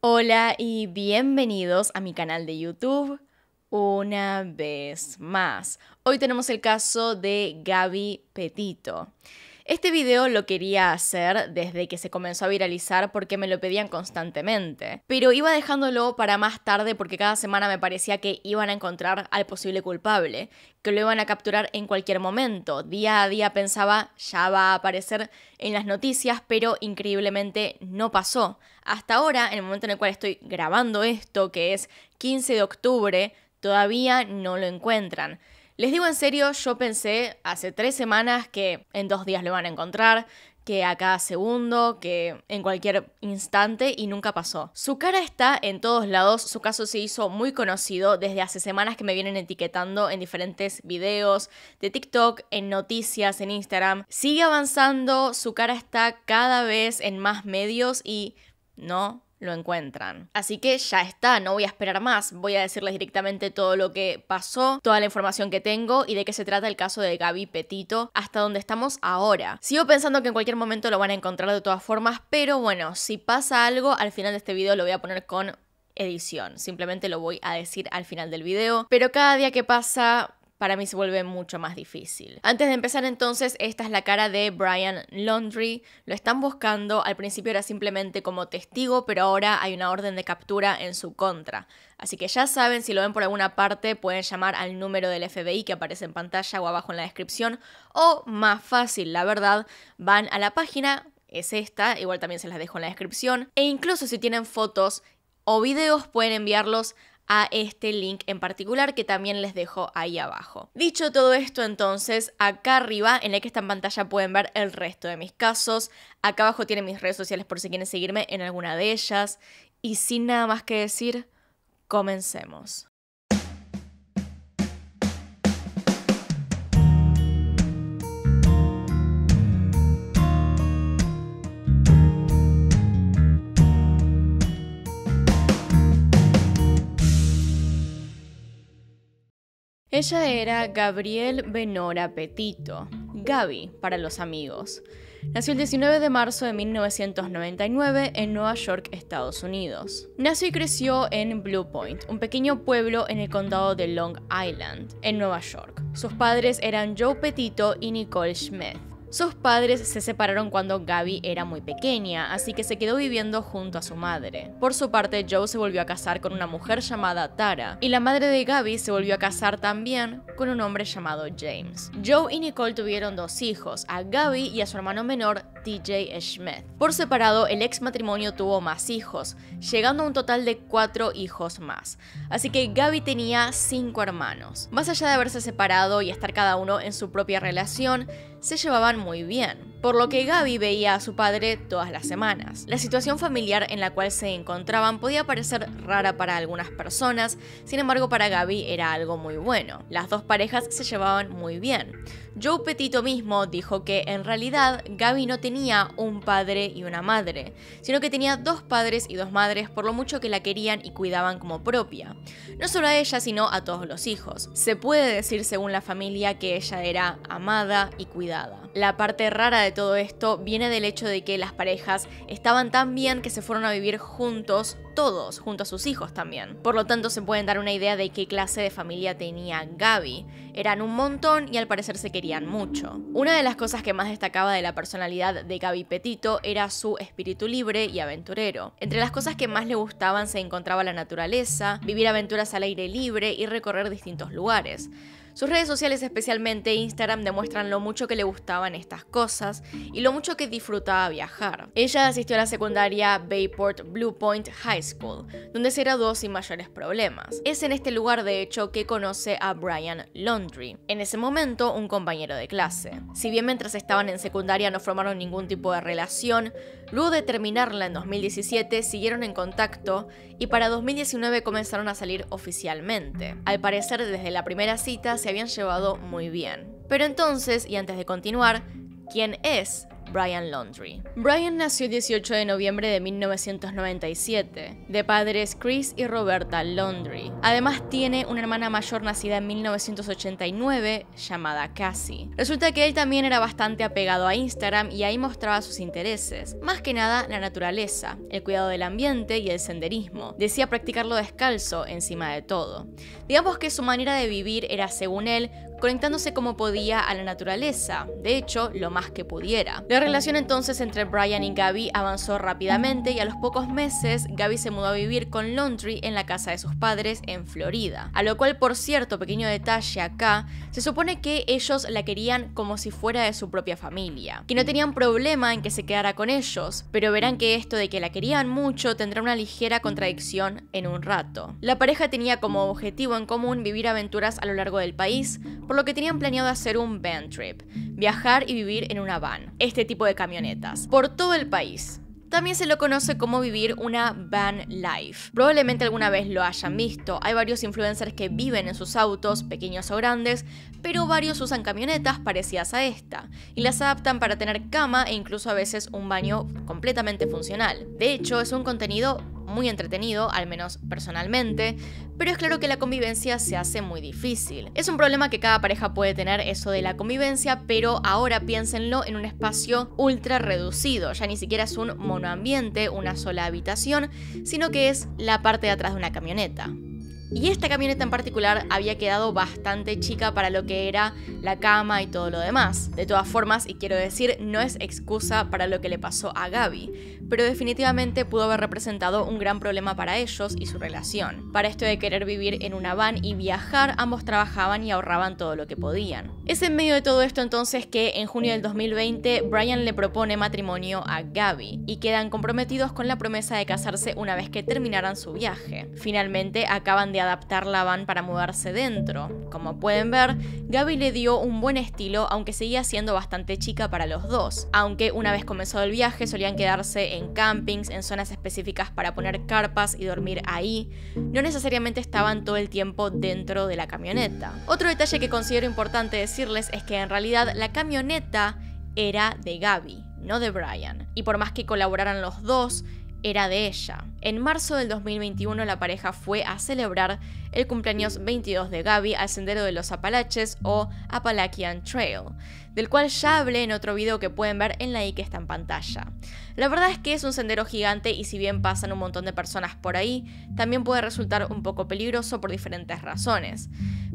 Hola y bienvenidos a mi canal de YouTube una vez más. Hoy tenemos el caso de Gaby Petito. Este video lo quería hacer desde que se comenzó a viralizar porque me lo pedían constantemente, pero iba dejándolo para más tarde porque cada semana me parecía que iban a encontrar al posible culpable, que lo iban a capturar en cualquier momento. Día a día pensaba, ya va a aparecer en las noticias, pero increíblemente no pasó. Hasta ahora, en el momento en el cual estoy grabando esto, que es 15 de octubre, todavía no lo encuentran. Les digo en serio, yo pensé hace tres semanas que en dos días lo van a encontrar, que a cada segundo, que en cualquier instante y nunca pasó. Su cara está en todos lados, su caso se hizo muy conocido desde hace semanas que me vienen etiquetando en diferentes videos de TikTok, en noticias, en Instagram. Sigue avanzando, su cara está cada vez en más medios y no lo encuentran. Así que ya está, no voy a esperar más, voy a decirles directamente todo lo que pasó, toda la información que tengo y de qué se trata el caso de Gaby Petito hasta donde estamos ahora. Sigo pensando que en cualquier momento lo van a encontrar de todas formas, pero bueno, si pasa algo, al final de este video lo voy a poner con edición, simplemente lo voy a decir al final del video, pero cada día que pasa para mí se vuelve mucho más difícil. Antes de empezar entonces, esta es la cara de Brian Laundry. Lo están buscando, al principio era simplemente como testigo, pero ahora hay una orden de captura en su contra. Así que ya saben, si lo ven por alguna parte, pueden llamar al número del FBI que aparece en pantalla o abajo en la descripción. O más fácil, la verdad, van a la página, es esta, igual también se las dejo en la descripción. E incluso si tienen fotos o videos, pueden enviarlos a este link en particular que también les dejo ahí abajo. Dicho todo esto entonces, acá arriba en la que está en pantalla pueden ver el resto de mis casos, acá abajo tienen mis redes sociales por si quieren seguirme en alguna de ellas y sin nada más que decir, comencemos. Ella era Gabrielle Benora Petito, Gaby para los amigos. Nació el 19 de marzo de 1999 en Nueva York, Estados Unidos. Nació y creció en Blue Point, un pequeño pueblo en el condado de Long Island, en Nueva York. Sus padres eran Joe Petito y Nicole Schmidt. Sus padres se separaron cuando Gaby era muy pequeña, así que se quedó viviendo junto a su madre. Por su parte, Joe se volvió a casar con una mujer llamada Tara, y la madre de Gaby se volvió a casar también con un hombre llamado James. Joe y Nicole tuvieron dos hijos, a Gaby y a su hermano menor, TJ Schmidt. Por separado, el ex matrimonio tuvo más hijos, llegando a un total de cuatro hijos más. Así que Gaby tenía cinco hermanos. Más allá de haberse separado y estar cada uno en su propia relación, se llevaban muy bien por lo que Gaby veía a su padre todas las semanas. La situación familiar en la cual se encontraban podía parecer rara para algunas personas, sin embargo para Gaby era algo muy bueno. Las dos parejas se llevaban muy bien. Joe Petito mismo dijo que en realidad Gaby no tenía un padre y una madre, sino que tenía dos padres y dos madres por lo mucho que la querían y cuidaban como propia. No solo a ella, sino a todos los hijos. Se puede decir según la familia que ella era amada y cuidada. La parte rara de todo esto viene del hecho de que las parejas estaban tan bien que se fueron a vivir juntos, todos, junto a sus hijos también. Por lo tanto, se pueden dar una idea de qué clase de familia tenía Gaby. Eran un montón y al parecer se querían mucho. Una de las cosas que más destacaba de la personalidad de Gaby Petito era su espíritu libre y aventurero. Entre las cosas que más le gustaban se encontraba la naturaleza, vivir aventuras al aire libre y recorrer distintos lugares. Sus redes sociales, especialmente Instagram, demuestran lo mucho que le gustaban estas cosas y lo mucho que disfrutaba viajar. Ella asistió a la secundaria Bayport Blue Point High School, donde se graduó sin mayores problemas. Es en este lugar, de hecho, que conoce a Brian London en ese momento, un compañero de clase. Si bien mientras estaban en secundaria no formaron ningún tipo de relación, luego de terminarla en 2017 siguieron en contacto y para 2019 comenzaron a salir oficialmente. Al parecer, desde la primera cita se habían llevado muy bien. Pero entonces, y antes de continuar, ¿quién es Brian Laundrie. Brian nació el 18 de noviembre de 1997, de padres Chris y Roberta Laundry. Además tiene una hermana mayor nacida en 1989 llamada Cassie. Resulta que él también era bastante apegado a Instagram y ahí mostraba sus intereses, más que nada la naturaleza, el cuidado del ambiente y el senderismo. Decía practicarlo descalzo encima de todo. Digamos que su manera de vivir era, según él, conectándose como podía a la naturaleza, de hecho, lo más que pudiera. La relación entonces entre Brian y Gabby avanzó rápidamente y a los pocos meses Gabby se mudó a vivir con Laundry en la casa de sus padres en Florida. A lo cual, por cierto, pequeño detalle acá, se supone que ellos la querían como si fuera de su propia familia, que no tenían problema en que se quedara con ellos, pero verán que esto de que la querían mucho tendrá una ligera contradicción en un rato. La pareja tenía como objetivo en común vivir aventuras a lo largo del país, por lo que tenían planeado hacer un van trip, viajar y vivir en una van, este tipo de camionetas, por todo el país. También se lo conoce como vivir una van life. Probablemente alguna vez lo hayan visto. Hay varios influencers que viven en sus autos, pequeños o grandes, pero varios usan camionetas parecidas a esta y las adaptan para tener cama e incluso a veces un baño completamente funcional. De hecho, es un contenido muy entretenido, al menos personalmente, pero es claro que la convivencia se hace muy difícil. Es un problema que cada pareja puede tener eso de la convivencia, pero ahora piénsenlo en un espacio ultra reducido, ya ni siquiera es un monoambiente, una sola habitación, sino que es la parte de atrás de una camioneta. Y esta camioneta en particular había quedado bastante chica para lo que era la cama y todo lo demás. De todas formas, y quiero decir, no es excusa para lo que le pasó a Gaby, pero definitivamente pudo haber representado un gran problema para ellos y su relación. Para esto de querer vivir en una van y viajar, ambos trabajaban y ahorraban todo lo que podían. Es en medio de todo esto entonces que en junio del 2020 Brian le propone matrimonio a Gaby y quedan comprometidos con la promesa de casarse una vez que terminaran su viaje. Finalmente acaban de adaptarla adaptar la van para mudarse dentro. Como pueden ver, Gaby le dio un buen estilo, aunque seguía siendo bastante chica para los dos. Aunque una vez comenzado el viaje solían quedarse en campings, en zonas específicas para poner carpas y dormir ahí, no necesariamente estaban todo el tiempo dentro de la camioneta. Otro detalle que considero importante decirles es que en realidad la camioneta era de Gaby no de Brian. Y por más que colaboraran los dos, era de ella. En marzo del 2021 la pareja fue a celebrar el cumpleaños 22 de Gaby al Sendero de los Apalaches o Appalachian Trail, del cual ya hablé en otro video que pueden ver en la i que está en pantalla. La verdad es que es un sendero gigante y si bien pasan un montón de personas por ahí, también puede resultar un poco peligroso por diferentes razones.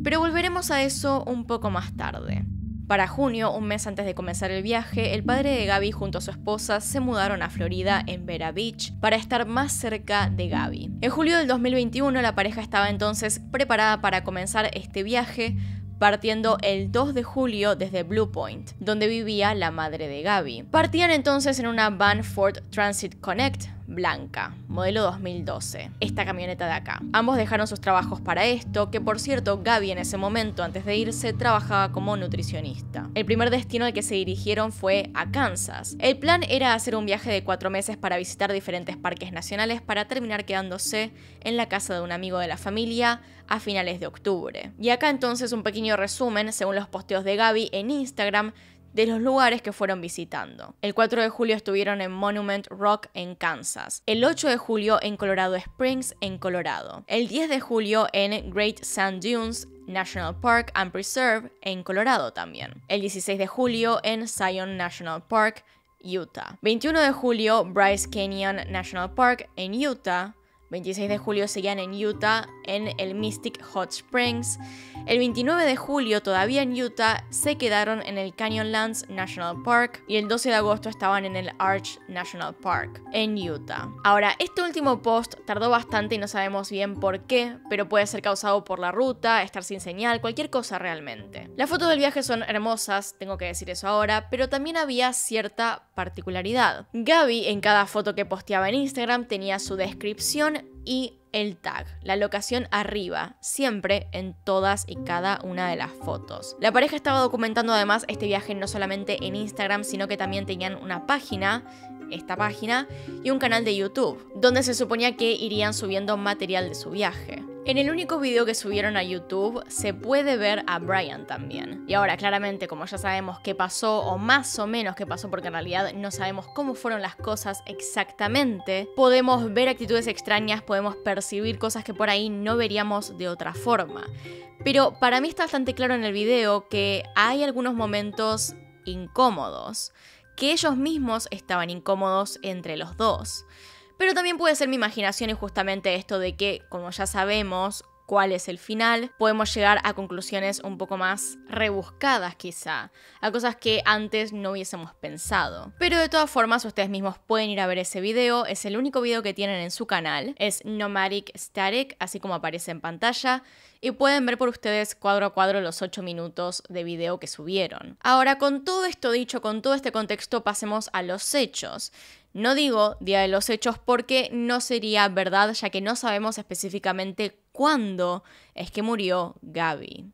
Pero volveremos a eso un poco más tarde. Para junio, un mes antes de comenzar el viaje, el padre de Gaby junto a su esposa se mudaron a Florida, en Vera Beach, para estar más cerca de Gaby. En julio del 2021, la pareja estaba entonces preparada para comenzar este viaje, partiendo el 2 de julio desde Blue Point, donde vivía la madre de Gaby. Partían entonces en una van Ford Transit Connect, blanca, modelo 2012, esta camioneta de acá. Ambos dejaron sus trabajos para esto, que por cierto Gaby en ese momento, antes de irse, trabajaba como nutricionista. El primer destino al que se dirigieron fue a Kansas. El plan era hacer un viaje de cuatro meses para visitar diferentes parques nacionales para terminar quedándose en la casa de un amigo de la familia a finales de octubre. Y acá entonces un pequeño resumen, según los posteos de Gaby en Instagram, de los lugares que fueron visitando. El 4 de julio estuvieron en Monument Rock en Kansas, el 8 de julio en Colorado Springs en Colorado, el 10 de julio en Great Sand Dunes National Park and Preserve en Colorado también, el 16 de julio en Zion National Park Utah. 21 de julio, Bryce Canyon National Park en Utah. 26 de mm. julio seguían en Utah, en el Mystic Hot Springs. El 29 de julio, todavía en Utah, se quedaron en el Canyonlands National Park y el 12 de agosto estaban en el Arch National Park, en Utah. Ahora, este último post tardó bastante y no sabemos bien por qué, pero puede ser causado por la ruta, estar sin señal, cualquier cosa realmente. Las fotos del viaje son hermosas, tengo que decir eso ahora, pero también había cierta particularidad. Gaby, en cada foto que posteaba en Instagram, tenía su descripción y el tag, la locación arriba, siempre en todas y cada una de las fotos. La pareja estaba documentando además este viaje no solamente en Instagram, sino que también tenían una página esta página, y un canal de YouTube, donde se suponía que irían subiendo material de su viaje. En el único video que subieron a YouTube se puede ver a Brian también. Y ahora claramente como ya sabemos qué pasó o más o menos qué pasó porque en realidad no sabemos cómo fueron las cosas exactamente, podemos ver actitudes extrañas, podemos percibir cosas que por ahí no veríamos de otra forma. Pero para mí está bastante claro en el video que hay algunos momentos incómodos que ellos mismos estaban incómodos entre los dos. Pero también puede ser mi imaginación y justamente esto de que, como ya sabemos, cuál es el final, podemos llegar a conclusiones un poco más rebuscadas quizá, a cosas que antes no hubiésemos pensado. Pero de todas formas ustedes mismos pueden ir a ver ese video, es el único video que tienen en su canal, es Nomadic Static, así como aparece en pantalla, y pueden ver por ustedes cuadro a cuadro los 8 minutos de video que subieron. Ahora, con todo esto dicho, con todo este contexto, pasemos a los hechos. No digo día de los hechos porque no sería verdad ya que no sabemos específicamente cuándo es que murió Gaby.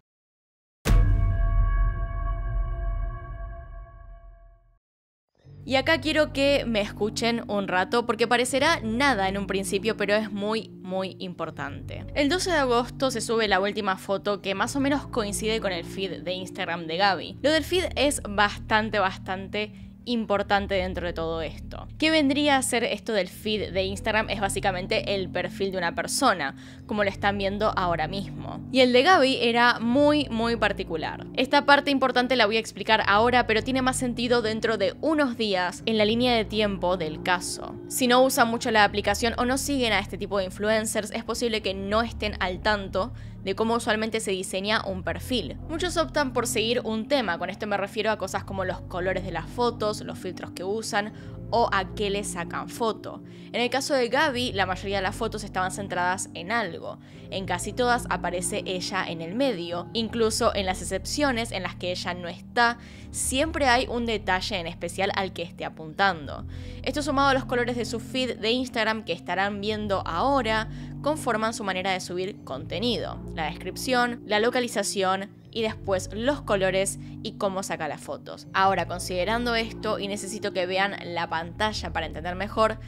Y acá quiero que me escuchen un rato porque parecerá nada en un principio, pero es muy, muy importante. El 12 de agosto se sube la última foto que más o menos coincide con el feed de Instagram de Gaby. Lo del feed es bastante, bastante importante dentro de todo esto. ¿Qué vendría a ser esto del feed de Instagram? Es básicamente el perfil de una persona, como lo están viendo ahora mismo. Y el de Gaby era muy, muy particular. Esta parte importante la voy a explicar ahora, pero tiene más sentido dentro de unos días en la línea de tiempo del caso. Si no usan mucho la aplicación o no siguen a este tipo de influencers, es posible que no estén al tanto de cómo usualmente se diseña un perfil. Muchos optan por seguir un tema, con esto me refiero a cosas como los colores de las fotos, los filtros que usan o a qué le sacan foto. En el caso de Gaby, la mayoría de las fotos estaban centradas en algo. En casi todas aparece ella en el medio, incluso en las excepciones en las que ella no está, siempre hay un detalle en especial al que esté apuntando. Esto sumado a los colores de su feed de Instagram que estarán viendo ahora, conforman su manera de subir contenido, la descripción, la localización, y después los colores y cómo saca las fotos. Ahora, considerando esto, y necesito que vean la pantalla para entender mejor,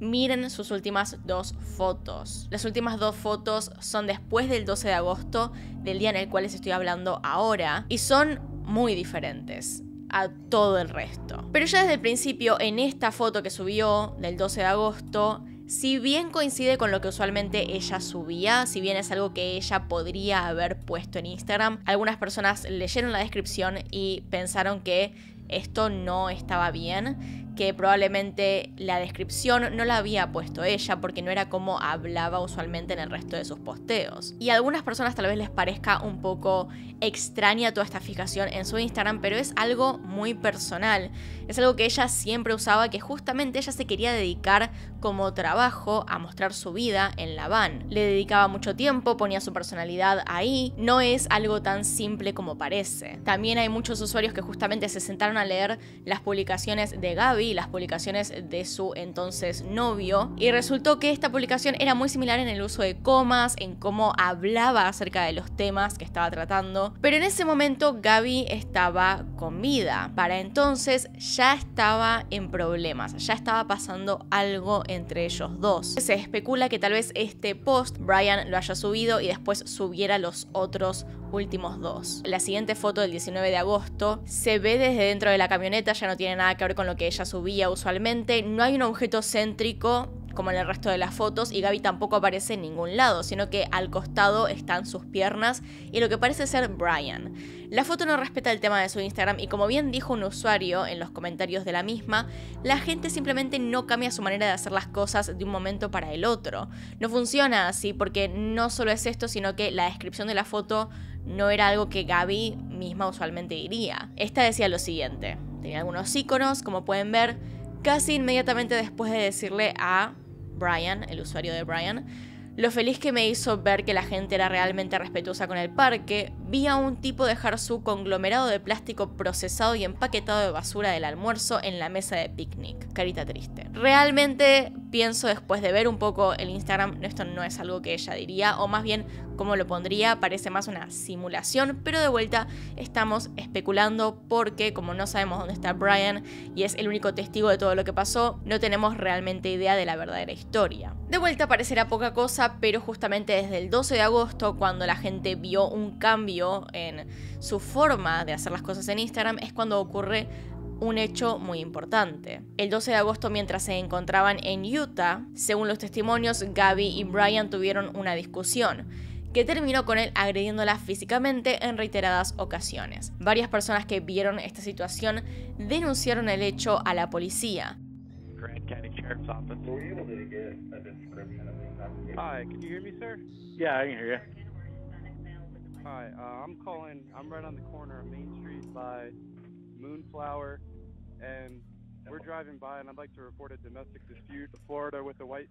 miren sus últimas dos fotos. Las últimas dos fotos son después del 12 de agosto, del día en el cual les estoy hablando ahora, y son muy diferentes a todo el resto. Pero ya desde el principio, en esta foto que subió del 12 de agosto, si bien coincide con lo que usualmente ella subía, si bien es algo que ella podría haber puesto en Instagram, algunas personas leyeron la descripción y pensaron que esto no estaba bien, que probablemente la descripción no la había puesto ella porque no era como hablaba usualmente en el resto de sus posteos. Y a algunas personas tal vez les parezca un poco extraña toda esta fijación en su Instagram, pero es algo muy personal. Es algo que ella siempre usaba, que justamente ella se quería dedicar como trabajo a mostrar su vida en la van. Le dedicaba mucho tiempo, ponía su personalidad ahí. No es algo tan simple como parece. También hay muchos usuarios que justamente se sentaron a leer las publicaciones de Gaby las publicaciones de su entonces novio. Y resultó que esta publicación era muy similar en el uso de comas, en cómo hablaba acerca de los temas que estaba tratando. Pero en ese momento Gaby estaba con vida. Para entonces ya estaba en problemas, ya estaba pasando algo entre ellos dos. Se especula que tal vez este post Brian lo haya subido y después subiera los otros últimos dos. La siguiente foto del 19 de agosto se ve desde dentro de la camioneta, ya no tiene nada que ver con lo que ella subía usualmente, no hay un objeto céntrico como en el resto de las fotos y Gaby tampoco aparece en ningún lado, sino que al costado están sus piernas y lo que parece ser Brian. La foto no respeta el tema de su Instagram y como bien dijo un usuario en los comentarios de la misma, la gente simplemente no cambia su manera de hacer las cosas de un momento para el otro. No funciona así porque no solo es esto, sino que la descripción de la foto no era algo que Gaby misma usualmente diría. Esta decía lo siguiente, tenía algunos iconos, como pueden ver, casi inmediatamente después de decirle a Brian, el usuario de Brian, lo feliz que me hizo ver que la gente era realmente respetuosa con el parque, vi a un tipo dejar su conglomerado de plástico procesado y empaquetado de basura del almuerzo en la mesa de picnic. Carita triste. Realmente pienso después de ver un poco el Instagram, esto no es algo que ella diría, o más bien cómo lo pondría, parece más una simulación, pero de vuelta estamos especulando porque como no sabemos dónde está Brian y es el único testigo de todo lo que pasó, no tenemos realmente idea de la verdadera historia. De vuelta parecerá poca cosa, pero justamente desde el 12 de agosto, cuando la gente vio un cambio en su forma de hacer las cosas en Instagram, es cuando ocurre un hecho muy importante. El 12 de agosto, mientras se encontraban en Utah, según los testimonios, Gaby y Brian tuvieron una discusión que terminó con él agrediéndola físicamente en reiteradas ocasiones. Varias personas que vieron esta situación denunciaron el hecho a la policía. Moonflower and we're driving by and I'd like to report a domestic dispute Florida with white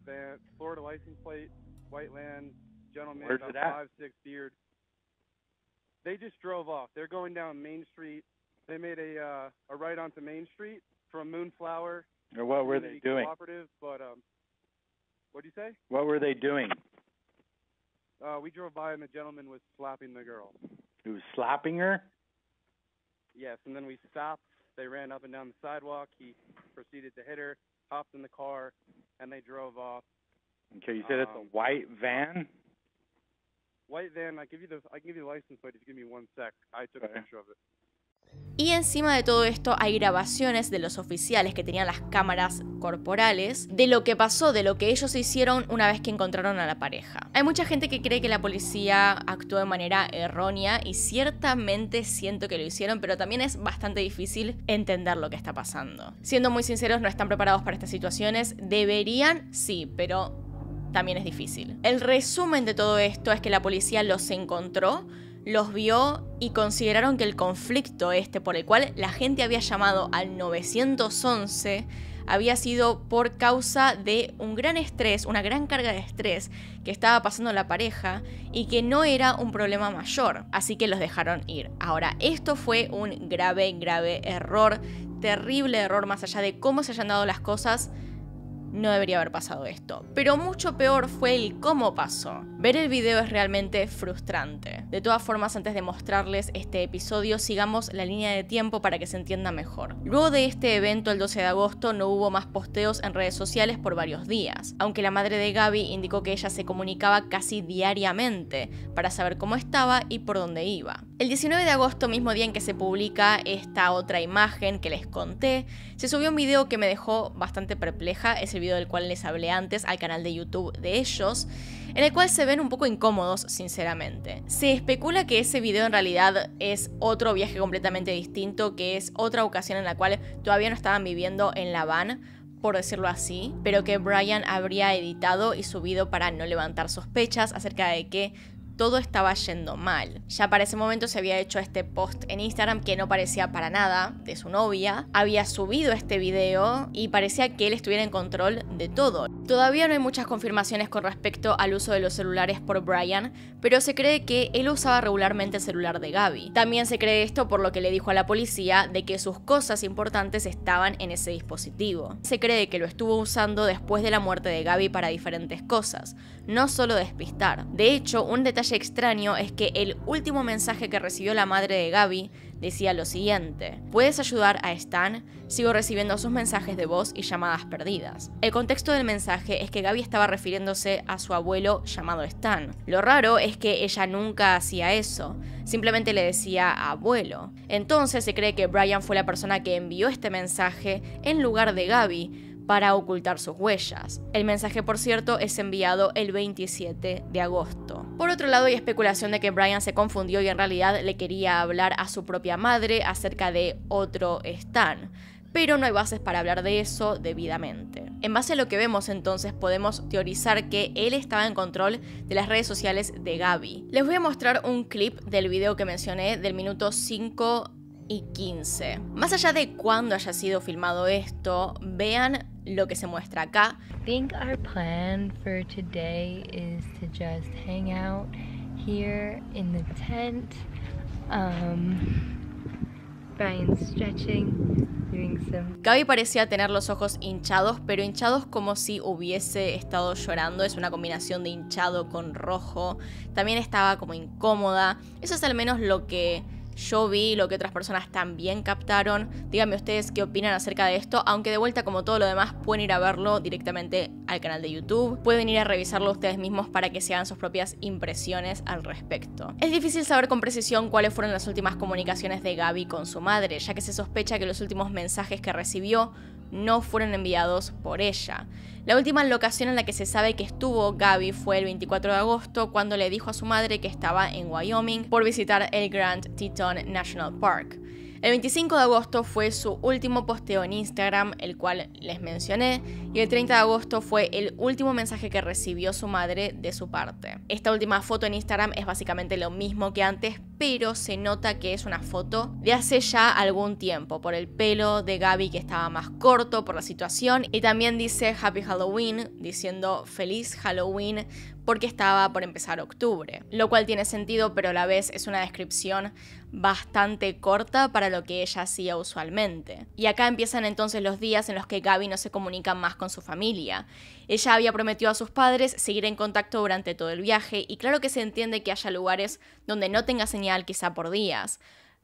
Florida license plate, white gentleman, Where's about five six beard. They just drove off. They're going down Main Street. They made a uh, a right onto Main Street from Moonflower. Or what were they doing? Cooperative, but um, what do you say? What were they doing? Uh, we drove by and the gentleman was slapping the girl. He was slapping her. Yes, and then we stopped. They ran up and down the sidewalk. He proceeded to hit her, hopped in the car, and they drove off. Okay, you said um, it's a um, white van. me Y encima de todo esto hay grabaciones de los oficiales que tenían las cámaras corporales de lo que pasó, de lo que ellos hicieron una vez que encontraron a la pareja. Hay mucha gente que cree que la policía actuó de manera errónea y ciertamente siento que lo hicieron, pero también es bastante difícil entender lo que está pasando. Siendo muy sinceros, no están preparados para estas situaciones. Deberían, sí, pero también es difícil. El resumen de todo esto es que la policía los encontró, los vio y consideraron que el conflicto este por el cual la gente había llamado al 911 había sido por causa de un gran estrés, una gran carga de estrés que estaba pasando la pareja y que no era un problema mayor, así que los dejaron ir. Ahora, esto fue un grave, grave error, terrible error más allá de cómo se hayan dado las cosas no debería haber pasado esto. Pero mucho peor fue el cómo pasó. Ver el video es realmente frustrante. De todas formas, antes de mostrarles este episodio, sigamos la línea de tiempo para que se entienda mejor. Luego de este evento, el 12 de agosto, no hubo más posteos en redes sociales por varios días, aunque la madre de Gaby indicó que ella se comunicaba casi diariamente para saber cómo estaba y por dónde iba. El 19 de agosto, mismo día en que se publica esta otra imagen que les conté, se subió un video que me dejó bastante perpleja, es el video del cual les hablé antes al canal de YouTube de ellos, en el cual se ven un poco incómodos, sinceramente. Se especula que ese video en realidad es otro viaje completamente distinto, que es otra ocasión en la cual todavía no estaban viviendo en La Habana, por decirlo así, pero que Brian habría editado y subido para no levantar sospechas acerca de que todo estaba yendo mal. Ya para ese momento se había hecho este post en Instagram que no parecía para nada de su novia, había subido este video y parecía que él estuviera en control de todo. Todavía no hay muchas confirmaciones con respecto al uso de los celulares por Brian, pero se cree que él usaba regularmente el celular de Gaby. También se cree esto por lo que le dijo a la policía de que sus cosas importantes estaban en ese dispositivo. Se cree que lo estuvo usando después de la muerte de Gaby para diferentes cosas, no solo despistar. De hecho, un detalle extraño es que el último mensaje que recibió la madre de Gaby decía lo siguiente, puedes ayudar a Stan, sigo recibiendo sus mensajes de voz y llamadas perdidas. El contexto del mensaje es que Gaby estaba refiriéndose a su abuelo llamado Stan. Lo raro es que ella nunca hacía eso, simplemente le decía abuelo. Entonces se cree que Brian fue la persona que envió este mensaje en lugar de Gaby, para ocultar sus huellas. El mensaje, por cierto, es enviado el 27 de agosto. Por otro lado, hay especulación de que Brian se confundió y en realidad le quería hablar a su propia madre acerca de otro Stan pero no hay bases para hablar de eso debidamente. En base a lo que vemos entonces podemos teorizar que él estaba en control de las redes sociales de Gaby. Les voy a mostrar un clip del video que mencioné del minuto 5 y 15. Más allá de cuándo haya sido filmado esto, vean lo que se muestra acá. Think our plan for today is to just hang out here in the tent. Um, stretching, Gaby parecía tener los ojos hinchados, pero hinchados como si hubiese estado llorando. Es una combinación de hinchado con rojo. También estaba como incómoda. Eso es al menos lo que yo vi, lo que otras personas también captaron. Díganme ustedes qué opinan acerca de esto, aunque de vuelta como todo lo demás pueden ir a verlo directamente al canal de YouTube, pueden ir a revisarlo ustedes mismos para que se hagan sus propias impresiones al respecto. Es difícil saber con precisión cuáles fueron las últimas comunicaciones de Gaby con su madre, ya que se sospecha que los últimos mensajes que recibió no fueron enviados por ella. La última locación en la que se sabe que estuvo Gaby fue el 24 de agosto cuando le dijo a su madre que estaba en Wyoming por visitar el Grand Teton National Park. El 25 de agosto fue su último posteo en Instagram, el cual les mencioné, y el 30 de agosto fue el último mensaje que recibió su madre de su parte. Esta última foto en Instagram es básicamente lo mismo que antes, pero se nota que es una foto de hace ya algún tiempo, por el pelo de Gaby que estaba más corto, por la situación, y también dice Happy Halloween, diciendo feliz Halloween porque estaba por empezar octubre, lo cual tiene sentido, pero a la vez es una descripción bastante corta para lo que ella hacía usualmente. Y acá empiezan entonces los días en los que Gaby no se comunica más con su familia. Ella había prometido a sus padres seguir en contacto durante todo el viaje y claro que se entiende que haya lugares donde no tenga señal quizá por días,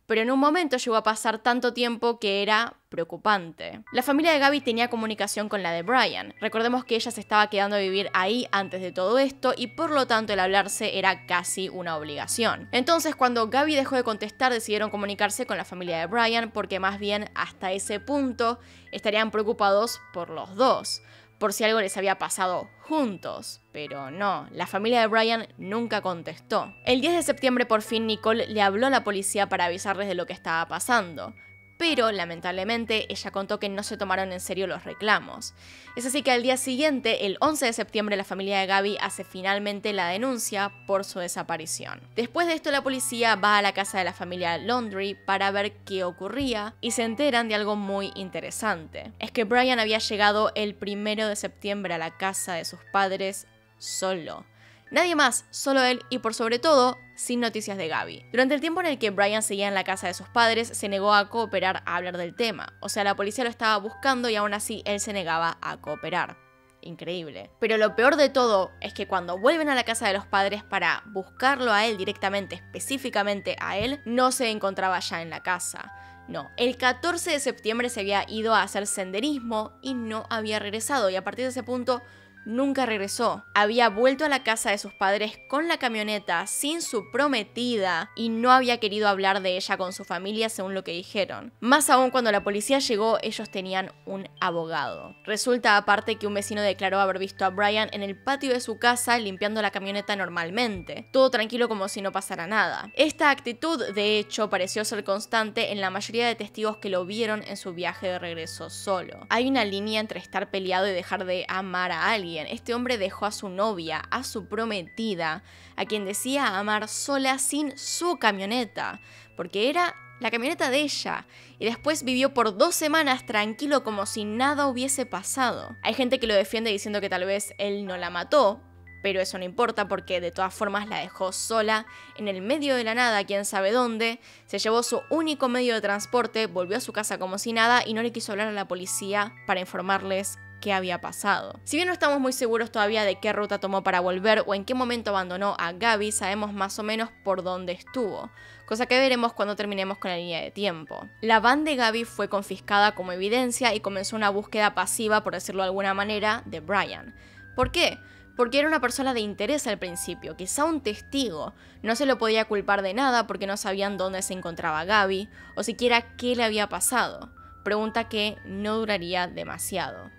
pero en un momento llegó a pasar tanto tiempo que era preocupante. La familia de Gaby tenía comunicación con la de Brian. Recordemos que ella se estaba quedando a vivir ahí antes de todo esto y por lo tanto el hablarse era casi una obligación. Entonces cuando Gaby dejó de contestar decidieron comunicarse con la familia de Brian porque más bien hasta ese punto estarían preocupados por los dos por si algo les había pasado juntos, pero no, la familia de Brian nunca contestó. El 10 de septiembre por fin Nicole le habló a la policía para avisarles de lo que estaba pasando, pero lamentablemente ella contó que no se tomaron en serio los reclamos. Es así que al día siguiente, el 11 de septiembre, la familia de Gaby hace finalmente la denuncia por su desaparición. Después de esto, la policía va a la casa de la familia Laundry para ver qué ocurría y se enteran de algo muy interesante. Es que Brian había llegado el primero de septiembre a la casa de sus padres solo Nadie más, solo él y por sobre todo, sin noticias de Gaby. Durante el tiempo en el que Brian seguía en la casa de sus padres, se negó a cooperar a hablar del tema. O sea, la policía lo estaba buscando y aún así él se negaba a cooperar increíble. Pero lo peor de todo es que cuando vuelven a la casa de los padres para buscarlo a él directamente, específicamente a él, no se encontraba ya en la casa. No, el 14 de septiembre se había ido a hacer senderismo y no había regresado y a partir de ese punto nunca regresó. Había vuelto a la casa de sus padres con la camioneta, sin su prometida, y no había querido hablar de ella con su familia según lo que dijeron. Más aún cuando la policía llegó, ellos tenían un abogado. Resulta aparte que un vecino declaró haber visto a Brian en el patio de su casa limpiando la camioneta normalmente, todo tranquilo como si no pasara nada. Esta actitud, de hecho, pareció ser constante en la mayoría de testigos que lo vieron en su viaje de regreso solo. Hay una línea entre estar peleado y dejar de amar a alguien, este hombre dejó a su novia, a su prometida, a quien decía amar sola sin su camioneta, porque era la camioneta de ella, y después vivió por dos semanas tranquilo como si nada hubiese pasado. Hay gente que lo defiende diciendo que tal vez él no la mató, pero eso no importa porque de todas formas la dejó sola, en el medio de la nada, quién sabe dónde, se llevó su único medio de transporte, volvió a su casa como si nada y no le quiso hablar a la policía para informarles había pasado. Si bien no estamos muy seguros todavía de qué ruta tomó para volver o en qué momento abandonó a Gaby, sabemos más o menos por dónde estuvo, cosa que veremos cuando terminemos con la línea de tiempo. La van de Gaby fue confiscada como evidencia y comenzó una búsqueda pasiva, por decirlo de alguna manera, de Brian. ¿Por qué? porque era una persona de interés al principio, quizá un testigo. No se lo podía culpar de nada porque no sabían dónde se encontraba Gaby o siquiera qué le había pasado. Pregunta que no duraría demasiado.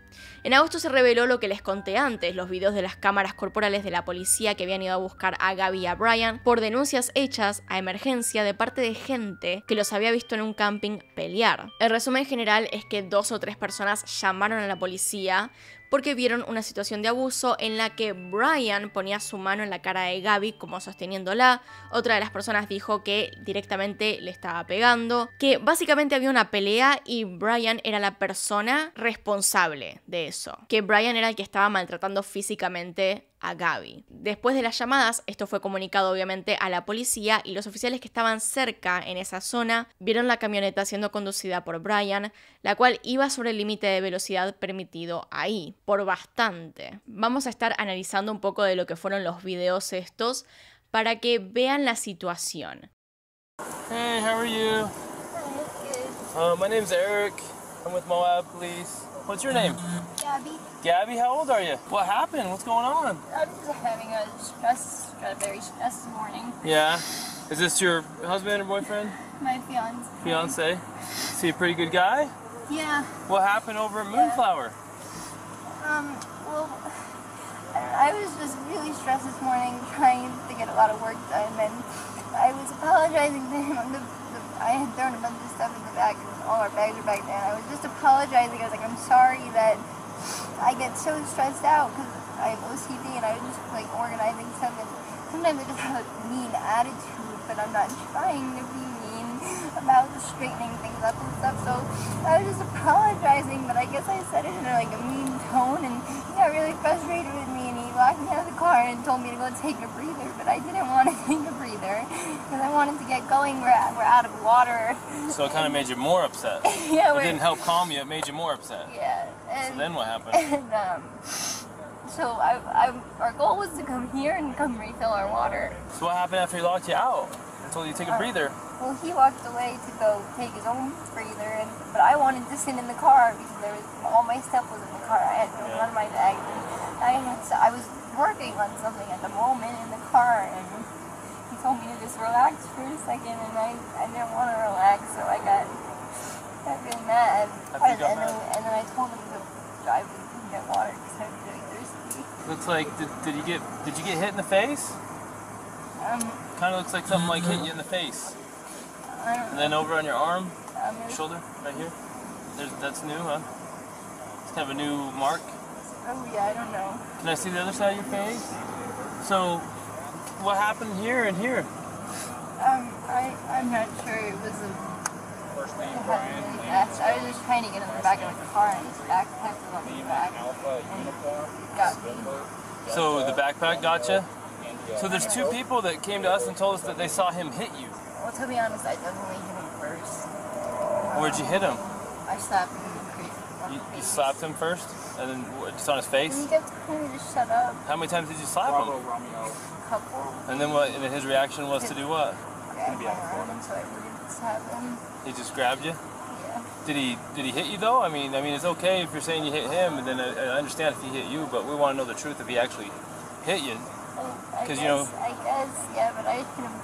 En agosto se reveló lo que les conté antes, los videos de las cámaras corporales de la policía que habían ido a buscar a Gaby y a Brian por denuncias hechas a emergencia de parte de gente que los había visto en un camping pelear. El resumen general es que dos o tres personas llamaron a la policía porque vieron una situación de abuso en la que Brian ponía su mano en la cara de Gaby como sosteniéndola, otra de las personas dijo que directamente le estaba pegando, que básicamente había una pelea y Brian era la persona responsable de eso, que Brian era el que estaba maltratando físicamente a Gaby. Después de las llamadas, esto fue comunicado obviamente a la policía y los oficiales que estaban cerca en esa zona vieron la camioneta siendo conducida por Brian, la cual iba sobre el límite de velocidad permitido ahí, por bastante. Vamos a estar analizando un poco de lo que fueron los videos estos para que vean la situación. Uh, Eric. I'm with Moab What's your name? Gabby. Gabby, how old are you? What happened? What's going on? I'm having a stress, a very stressed morning. Yeah. Is this your husband or boyfriend? My fiance. Fiance. Is he a pretty good guy? Yeah. What happened over at Moonflower? Yeah. Um, well, I was just really stressed this morning trying to get a lot of work done, and I was apologizing to him. The, the, I had thrown a bunch of stuff in the bag, and all our bags are back there. I was just apologizing. I was like, I'm sorry that I get so stressed out because I have OCD and I am just like organizing stuff and sometimes I just have a mean attitude, but I'm not trying to be mean about straightening things up and stuff. So I was just apologizing, but I guess I said it in like a mean tone and he got really frustrated with me locked me out of the car and told me to go take a breather, but I didn't want to take a breather because I wanted to get going. We're, we're out of water. So it kind of made you more upset. yeah, it didn't help calm you. It made you more upset. Yeah. And, so then what happened? And, um, so I, I, our goal was to come here and come refill our water. So what happened after he locked you out and told you to take a uh, breather? Well, he walked away to go take his own breather, and, but I wanted to sit in the car because there was all my stuff was in the car. I had yeah. none of my bags. I had I was working on something at the moment in the car, and he told me to just relax for a second, and I, I didn't want to relax, so I got I really mad. got and, mad. Then, and then I told him to drive and get water because I'm really thirsty. Looks like did, did you get did you get hit in the face? Um, kind of looks like something like hit you in the face. And then over on your arm, um, shoulder, right here. There's, that's new, huh? It's kind of a new mark. Oh yeah, I don't know. Can I see the other side of your face? So, what happened here and here? Um, I I'm not sure. It was a. First name Brian. I was just trying to get in the back of the car, and his backpack was on the back, got me. So the backpack got you. So there's two people that came to us and told us that they saw him hit you. Well, to be honest, I definitely hit him first. Where'd you hit him? I slapped him in the You, you slapped him first? And then just on his face? You me to shut up. How many times did you slap Bravo, him? Romeo. couple. And then what? And then his reaction was to do what? Grab him. He just grabbed you? Yeah. Did he did he hit you though? I mean I mean it's okay if you're saying you hit him, and then I, I understand if he hit you, but we want to know the truth if he actually hit you. Oh, because you know. I guess yeah, but I hit him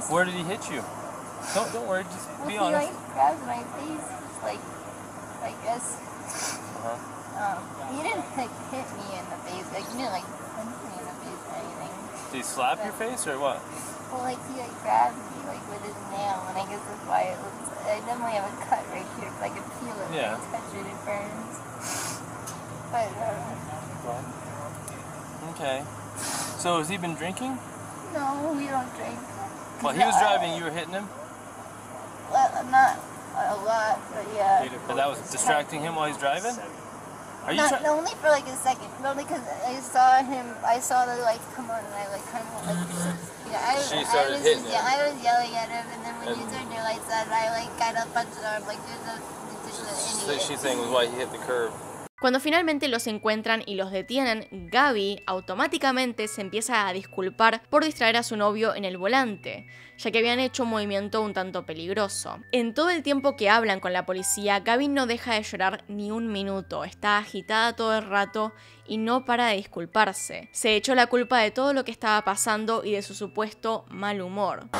first. Where did he hit you? Don't don't worry, just well, be he, honest. He like grabbed my face, like I guess. Uh huh. Um, you didn't like hit me in the face. Like you didn't like punch me in the face or anything. Did he slap but, your face or what? Well, like he like grabbed me like with his nail, and I guess that's why it looks. I definitely have a cut right here. If I can feel it, yeah. Like, touch it, it burns. But um, okay. So has he been drinking? No, we don't drink. Well, he was driving. you were hitting him. Well, not a lot, but yeah. But that was distracting him while he's driving. Are you Not, only for like a second, only because I saw him. I saw the like come on, and I like kind of like. Mm-hmm. Yeah, I, she started I was hitting just, yeah, I was yelling at him, and then when and you turned your lights on, I like got up, punched his arm, like there's a. So She's saying was why he hit the curb. Cuando finalmente los encuentran y los detienen, Gaby automáticamente se empieza a disculpar por distraer a su novio en el volante, ya que habían hecho un movimiento un tanto peligroso. En todo el tiempo que hablan con la policía, Gaby no deja de llorar ni un minuto, está agitada todo el rato y no para de disculparse. Se echó la culpa de todo lo que estaba pasando y de su supuesto mal humor.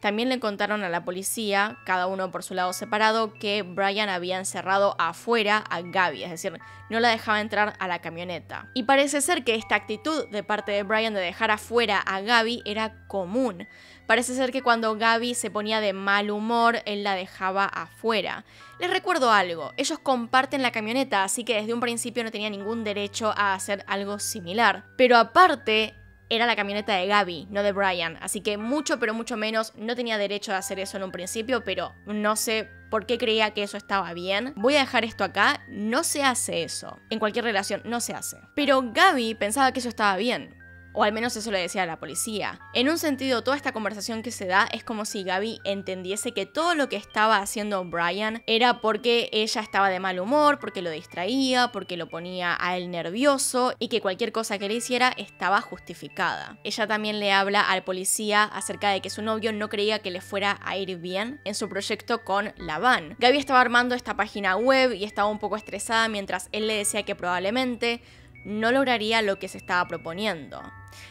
También le contaron a la policía, cada uno por su lado separado, que Brian había encerrado afuera a Gaby, es decir, no la dejaba entrar a la camioneta. Y parece ser que esta actitud de parte de Brian de dejar afuera a Gaby era común. Parece ser que cuando Gaby se ponía de mal humor, él la dejaba afuera. Les recuerdo algo, ellos comparten la camioneta, así que desde un principio no tenía ningún derecho a hacer algo similar. Pero aparte, era la camioneta de Gaby, no de Brian. Así que mucho, pero mucho menos, no tenía derecho de hacer eso en un principio, pero no sé por qué creía que eso estaba bien. Voy a dejar esto acá, no se hace eso. En cualquier relación, no se hace. Pero Gaby pensaba que eso estaba bien. O al menos eso le decía a la policía. En un sentido, toda esta conversación que se da es como si Gaby entendiese que todo lo que estaba haciendo Brian era porque ella estaba de mal humor, porque lo distraía, porque lo ponía a él nervioso y que cualquier cosa que le hiciera estaba justificada. Ella también le habla al policía acerca de que su novio no creía que le fuera a ir bien en su proyecto con la van. Gaby estaba armando esta página web y estaba un poco estresada mientras él le decía que probablemente no lograría lo que se estaba proponiendo.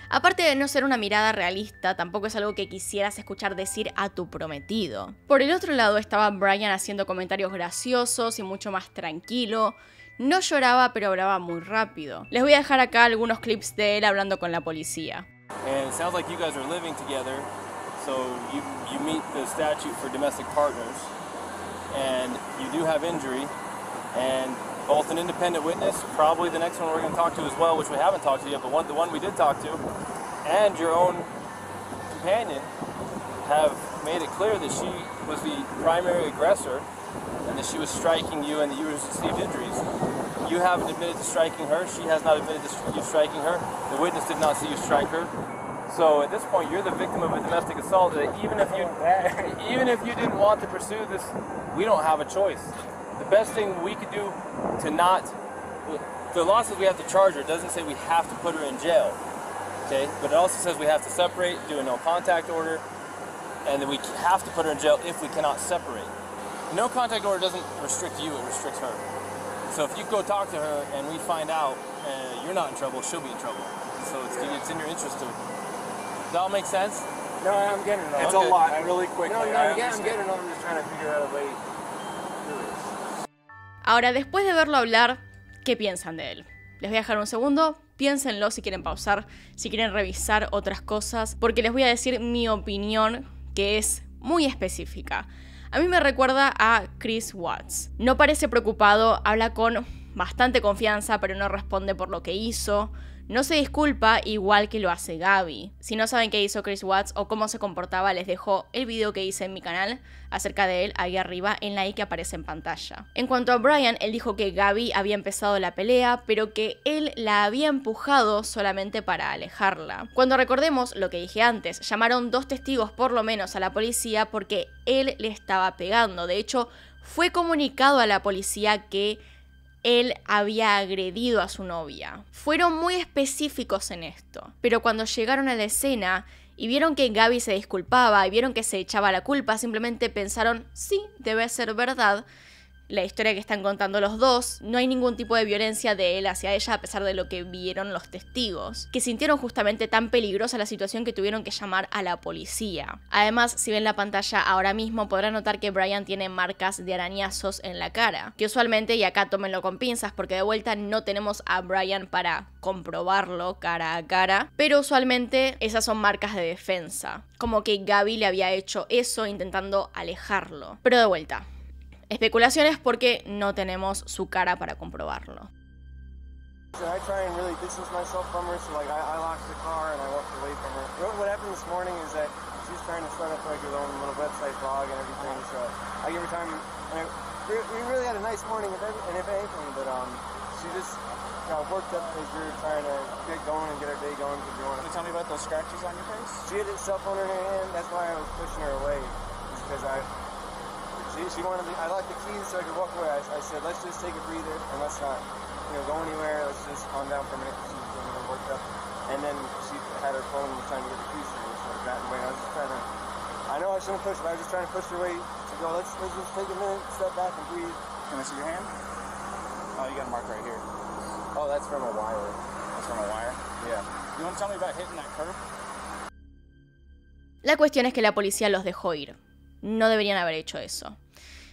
Aparte de no ser una mirada realista, tampoco es algo que quisieras escuchar decir a tu prometido. Por el otro lado estaba Brian haciendo comentarios graciosos y mucho más tranquilo. No lloraba, pero hablaba muy rápido. Les voy a dejar acá algunos clips de él hablando con la policía. both an independent witness, probably the next one we're going to talk to as well, which we haven't talked to yet, but one, the one we did talk to, and your own companion have made it clear that she was the primary aggressor and that she was striking you and that you received injuries. You haven't admitted to striking her. She has not admitted to you striking her. The witness did not see you strike her. So at this point, you're the victim of a domestic assault. That even if you, even if you didn't want to pursue this, we don't have a choice the best thing we could do to not, the law says we have to charge her. It doesn't say we have to put her in jail, okay? But it also says we have to separate, do a no contact order, and then we have to put her in jail if we cannot separate. No contact order doesn't restrict you, it restricts her. So if you go talk to her and we find out uh, you're not in trouble, she'll be in trouble. So it's, it's in your interest to. Does that all make sense? No, I'm getting it. It's a lot, really quick. No, no, I I'm getting it. I'm just trying to figure out a way. Ahora, después de verlo hablar, ¿qué piensan de él? Les voy a dejar un segundo, piénsenlo si quieren pausar, si quieren revisar otras cosas, porque les voy a decir mi opinión, que es muy específica. A mí me recuerda a Chris Watts. No parece preocupado, habla con bastante confianza, pero no responde por lo que hizo, no se disculpa igual que lo hace Gaby. Si no saben qué hizo Chris Watts o cómo se comportaba, les dejo el video que hice en mi canal acerca de él ahí arriba en la i que aparece en pantalla. En cuanto a Brian, él dijo que Gaby había empezado la pelea, pero que él la había empujado solamente para alejarla. Cuando recordemos lo que dije antes, llamaron dos testigos por lo menos a la policía porque él le estaba pegando. De hecho, fue comunicado a la policía que él había agredido a su novia. Fueron muy específicos en esto, pero cuando llegaron a la escena y vieron que Gaby se disculpaba y vieron que se echaba la culpa, simplemente pensaron, sí, debe ser verdad, la historia que están contando los dos, no hay ningún tipo de violencia de él hacia ella a pesar de lo que vieron los testigos, que sintieron justamente tan peligrosa la situación que tuvieron que llamar a la policía. Además, si ven la pantalla ahora mismo podrán notar que Brian tiene marcas de arañazos en la cara, que usualmente, y acá tómenlo con pinzas porque de vuelta no tenemos a Brian para comprobarlo cara a cara, pero usualmente esas son marcas de defensa, como que Gaby le había hecho eso intentando alejarlo. Pero de vuelta, Especulaciones porque no tenemos su cara para comprobarlo. I try and really distance myself from her, so like I, I locked the car and I walked away from her. What, what happened this morning is that she's trying to start up like her own little website blog and everything, so I give her time. And I, we, really had a nice morning, if every, and if anything, but um, she just got worked up because we were trying to get going and get her day going. Cause we wanted. Can you tell me about those scratches on your face? She had a cell phone in her hand, that's why I was pushing her away, because I she, wanted I locked the keys so I could walk away. I, I said, let's just take a breather and let's not, you know, go anywhere. Let's just calm down for a minute. She was getting worked up. And then she had her phone and was trying to get the keys to me. So I got away. I was just trying to, I know I shouldn't push, but I was just trying to push her away to go, let's, let's just take a minute, step back and breathe. Can I see your hand? Oh, you got a mark right here. Oh, that's from a wire. That's from a wire? Yeah. You want to tell me about hitting that curb? La cuestión es que la policía los dejó ir. No deberían haber hecho eso.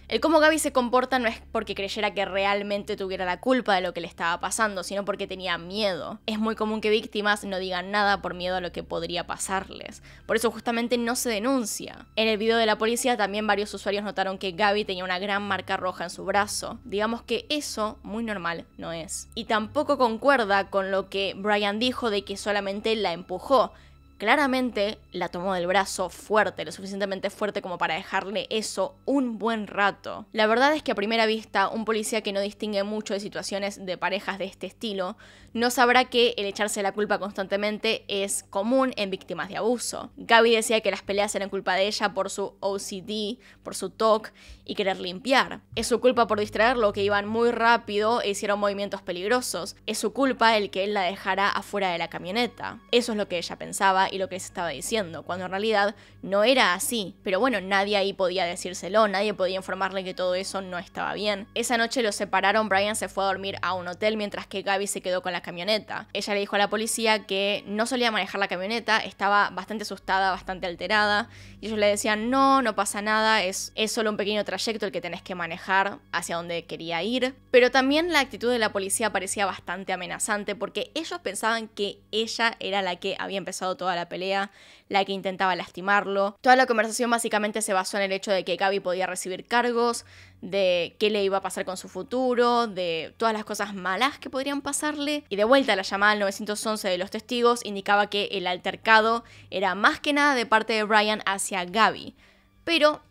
El cómo Gaby se comporta no es porque creyera que realmente tuviera la culpa de lo que le estaba pasando, sino porque tenía miedo. Es muy común que víctimas no digan nada por miedo a lo que podría pasarles. Por eso justamente no se denuncia. En el video de la policía también varios usuarios notaron que Gaby tenía una gran marca roja en su brazo. Digamos que eso, muy normal, no es. Y tampoco concuerda con lo que Brian dijo de que solamente la empujó, Claramente la tomó del brazo fuerte, lo suficientemente fuerte como para dejarle eso un buen rato. La verdad es que a primera vista, un policía que no distingue mucho de situaciones de parejas de este estilo, no sabrá que el echarse la culpa constantemente es común en víctimas de abuso. Gaby decía que las peleas eran culpa de ella por su OCD, por su TOC, y querer limpiar. Es su culpa por distraerlo que iban muy rápido e hicieron movimientos peligrosos. Es su culpa el que él la dejara afuera de la camioneta. Eso es lo que ella pensaba y lo que se estaba diciendo, cuando en realidad no era así. Pero bueno, nadie ahí podía decírselo, nadie podía informarle que todo eso no estaba bien. Esa noche los separaron, Brian se fue a dormir a un hotel mientras que Gaby se quedó con la camioneta. Ella le dijo a la policía que no solía manejar la camioneta, estaba bastante asustada, bastante alterada, y ellos le decían, no, no pasa nada, es, es solo un pequeño trabajo el que tenés que manejar hacia donde quería ir, pero también la actitud de la policía parecía bastante amenazante porque ellos pensaban que ella era la que había empezado toda la pelea, la que intentaba lastimarlo. Toda la conversación básicamente se basó en el hecho de que Gaby podía recibir cargos, de qué le iba a pasar con su futuro, de todas las cosas malas que podrían pasarle. Y de vuelta la llamada al 911 de los testigos indicaba que el altercado era más que nada de parte de Brian hacia Gaby. Pero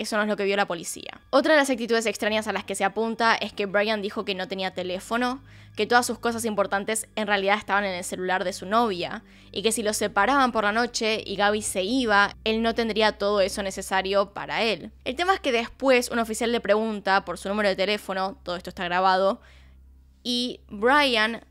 eso no es lo que vio la policía. Otra de las actitudes extrañas a las que se apunta es que Brian dijo que no tenía teléfono, que todas sus cosas importantes en realidad estaban en el celular de su novia, y que si los separaban por la noche y Gaby se iba, él no tendría todo eso necesario para él. El tema es que después un oficial le pregunta por su número de teléfono, todo esto está grabado, y Brian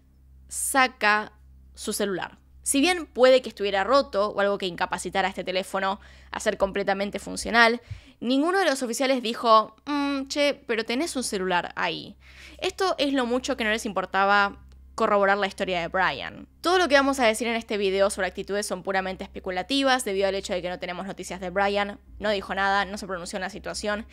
saca su celular si bien puede que estuviera roto o algo que incapacitara a este teléfono a ser completamente funcional, ninguno de los oficiales dijo, mm, che, pero tenés un celular ahí. Esto es lo mucho que no les importaba corroborar la historia de Brian. Todo lo que vamos a decir en este video sobre actitudes son puramente especulativas debido al hecho de que no tenemos noticias de Brian, no dijo nada, no se pronunció en la situación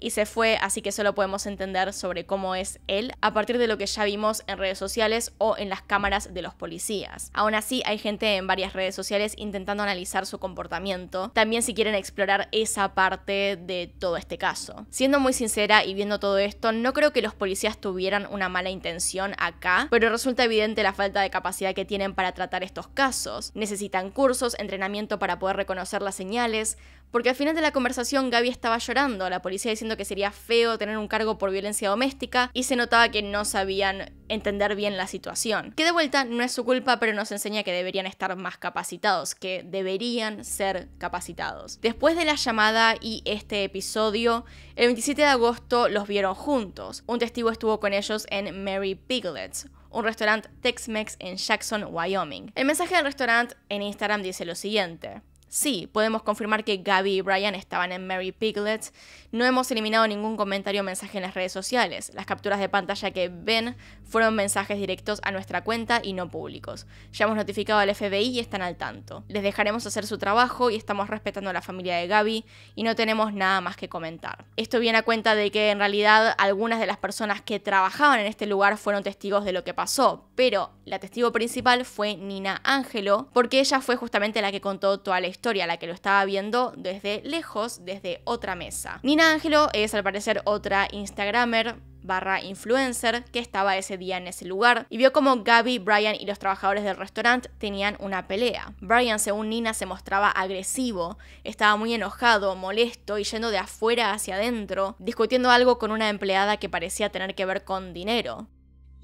y se fue, así que solo podemos entender sobre cómo es él a partir de lo que ya vimos en redes sociales o en las cámaras de los policías. Aún así, hay gente en varias redes sociales intentando analizar su comportamiento, también si quieren explorar esa parte de todo este caso. Siendo muy sincera y viendo todo esto, no creo que los policías tuvieran una mala intención acá, pero resulta evidente la falta de capacidad que tienen para tratar estos casos. Necesitan cursos, entrenamiento para poder reconocer las señales, porque al final de la conversación Gaby estaba llorando, la policía diciendo que sería feo tener un cargo por violencia doméstica y se notaba que no sabían entender bien la situación. Que de vuelta no es su culpa, pero nos enseña que deberían estar más capacitados, que deberían ser capacitados. Después de la llamada y este episodio, el 27 de agosto los vieron juntos. Un testigo estuvo con ellos en Mary Piglet's, un restaurante Tex-Mex en Jackson, Wyoming. El mensaje del restaurante en Instagram dice lo siguiente. Sí, podemos confirmar que Gaby y Brian estaban en Mary Piglet. No hemos eliminado ningún comentario o mensaje en las redes sociales. Las capturas de pantalla que ven fueron mensajes directos a nuestra cuenta y no públicos. Ya hemos notificado al FBI y están al tanto. Les dejaremos hacer su trabajo y estamos respetando a la familia de Gaby y no tenemos nada más que comentar. Esto viene a cuenta de que en realidad algunas de las personas que trabajaban en este lugar fueron testigos de lo que pasó, pero la testigo principal fue Nina Ángelo porque ella fue justamente la que contó toda la historia la que lo estaba viendo desde lejos, desde otra mesa. Nina Ángelo es al parecer otra Instagramer barra influencer que estaba ese día en ese lugar y vio como Gabby, Brian y los trabajadores del restaurante tenían una pelea. Brian, según Nina, se mostraba agresivo, estaba muy enojado, molesto y yendo de afuera hacia adentro, discutiendo algo con una empleada que parecía tener que ver con dinero.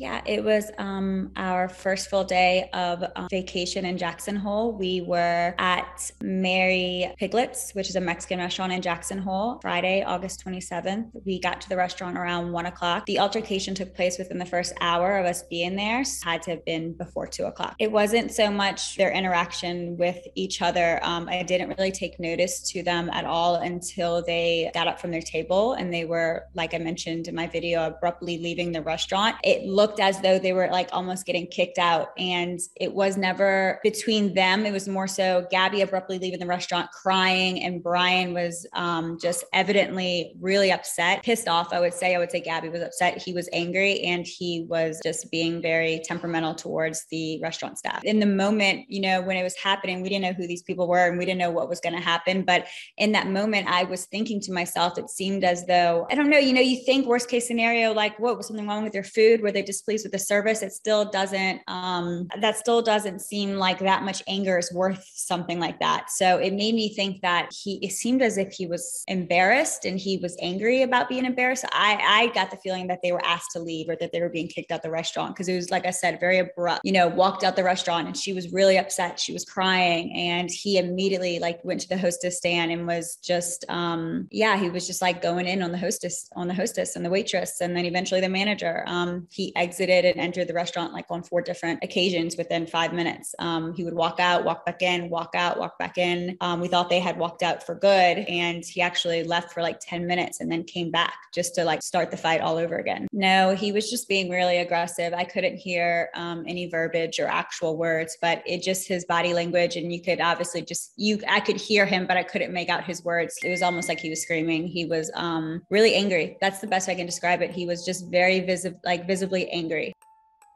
Yeah, it was um, our first full day of um, vacation in Jackson Hole. We were at Mary Piglets, which is a Mexican restaurant in Jackson Hole, Friday, August 27th. We got to the restaurant around one o'clock. The altercation took place within the first hour of us being there, so had to have been before two o'clock. It wasn't so much their interaction with each other. Um, I didn't really take notice to them at all until they got up from their table and they were, like I mentioned in my video, abruptly leaving the restaurant. It looked looked as though they were like almost getting kicked out. And it was never between them. It was more so Gabby abruptly leaving the restaurant crying, and Brian was um, just evidently really upset, pissed off. I would say, I would say Gabby was upset. He was angry and he was just being very temperamental towards the restaurant staff. In the moment, you know, when it was happening, we didn't know who these people were and we didn't know what was going to happen. But in that moment, I was thinking to myself, it seemed as though, I don't know, you know, you think worst case scenario, like, what was something wrong with their food? Were they just displeased with the service, it still doesn't, um, that still doesn't seem like that much anger is worth something like that. So it made me think that he, it seemed as if he was embarrassed and he was angry about being embarrassed. I, I got the feeling that they were asked to leave or that they were being kicked out the restaurant because it was, like I said, very abrupt, you know, walked out the restaurant and she was really upset. She was crying and he immediately like went to the hostess stand and was just, um, yeah, he was just like going in on the hostess, on the hostess and the waitress and then eventually the manager. Um, he exited and entered the restaurant like on four different occasions within five minutes. Um, he would walk out, walk back in, walk out, walk back in. Um, we thought they had walked out for good. And he actually left for like 10 minutes and then came back just to like start the fight all over again. No, he was just being really aggressive. I couldn't hear um, any verbiage or actual words, but it just his body language. And you could obviously just, you, I could hear him, but I couldn't make out his words. It was almost like he was screaming. He was um, really angry. That's the best I can describe it. He was just very visible, like visibly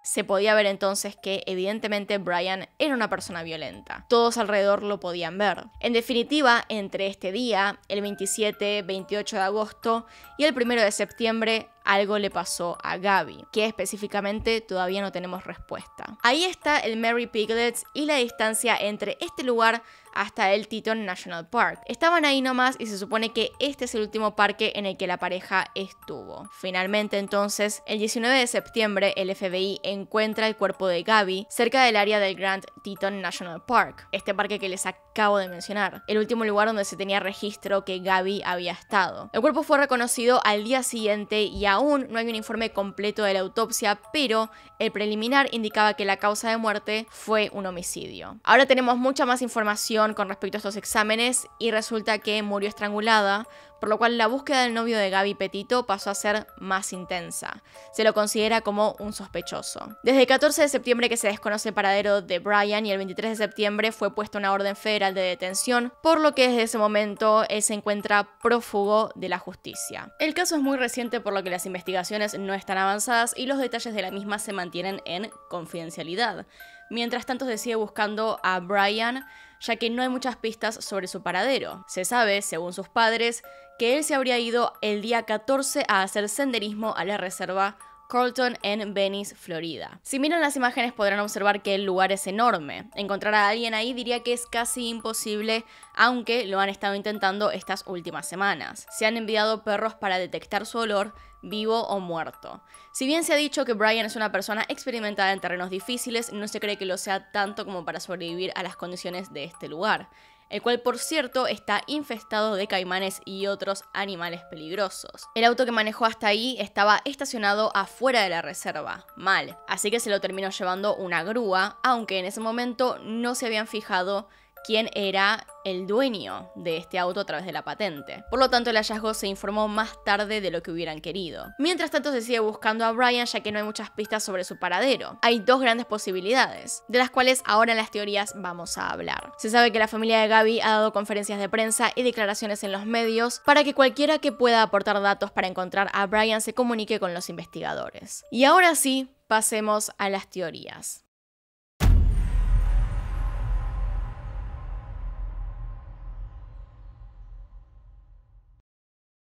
Se podía ver entonces que evidentemente Brian era una persona violenta. Todos alrededor lo podían ver. En definitiva, entre este día, el 27, 28 de agosto y el 1 de septiembre, algo le pasó a Gaby, que específicamente todavía no tenemos respuesta. Ahí está el Mary Piglets y la distancia entre este lugar hasta el Teton National Park. Estaban ahí nomás y se supone que este es el último parque en el que la pareja estuvo. Finalmente entonces, el 19 de septiembre el FBI encuentra el cuerpo de Gaby cerca del área del Grand Teton National Park, este parque que les acaba acabo de mencionar, el último lugar donde se tenía registro que Gaby había estado. El cuerpo fue reconocido al día siguiente y aún no hay un informe completo de la autopsia, pero el preliminar indicaba que la causa de muerte fue un homicidio. Ahora tenemos mucha más información con respecto a estos exámenes y resulta que murió estrangulada por lo cual la búsqueda del novio de Gaby Petito pasó a ser más intensa. Se lo considera como un sospechoso. Desde el 14 de septiembre que se desconoce el paradero de Brian y el 23 de septiembre fue puesta una orden federal de detención, por lo que desde ese momento él se encuentra prófugo de la justicia. El caso es muy reciente por lo que las investigaciones no están avanzadas y los detalles de la misma se mantienen en confidencialidad. Mientras tanto se sigue buscando a Brian, ya que no hay muchas pistas sobre su paradero. Se sabe, según sus padres, que él se habría ido el día 14 a hacer senderismo a la reserva Carlton en Venice, Florida. Si miran las imágenes podrán observar que el lugar es enorme. Encontrar a alguien ahí diría que es casi imposible, aunque lo han estado intentando estas últimas semanas. Se han enviado perros para detectar su olor, vivo o muerto. Si bien se ha dicho que Brian es una persona experimentada en terrenos difíciles, no se cree que lo sea tanto como para sobrevivir a las condiciones de este lugar, el cual por cierto está infestado de caimanes y otros animales peligrosos. El auto que manejó hasta ahí estaba estacionado afuera de la reserva, mal, así que se lo terminó llevando una grúa, aunque en ese momento no se habían fijado quién era el dueño de este auto a través de la patente. Por lo tanto, el hallazgo se informó más tarde de lo que hubieran querido. Mientras tanto, se sigue buscando a Brian ya que no hay muchas pistas sobre su paradero. Hay dos grandes posibilidades, de las cuales ahora en las teorías vamos a hablar. Se sabe que la familia de Gaby ha dado conferencias de prensa y declaraciones en los medios para que cualquiera que pueda aportar datos para encontrar a Brian se comunique con los investigadores. Y ahora sí, pasemos a las teorías.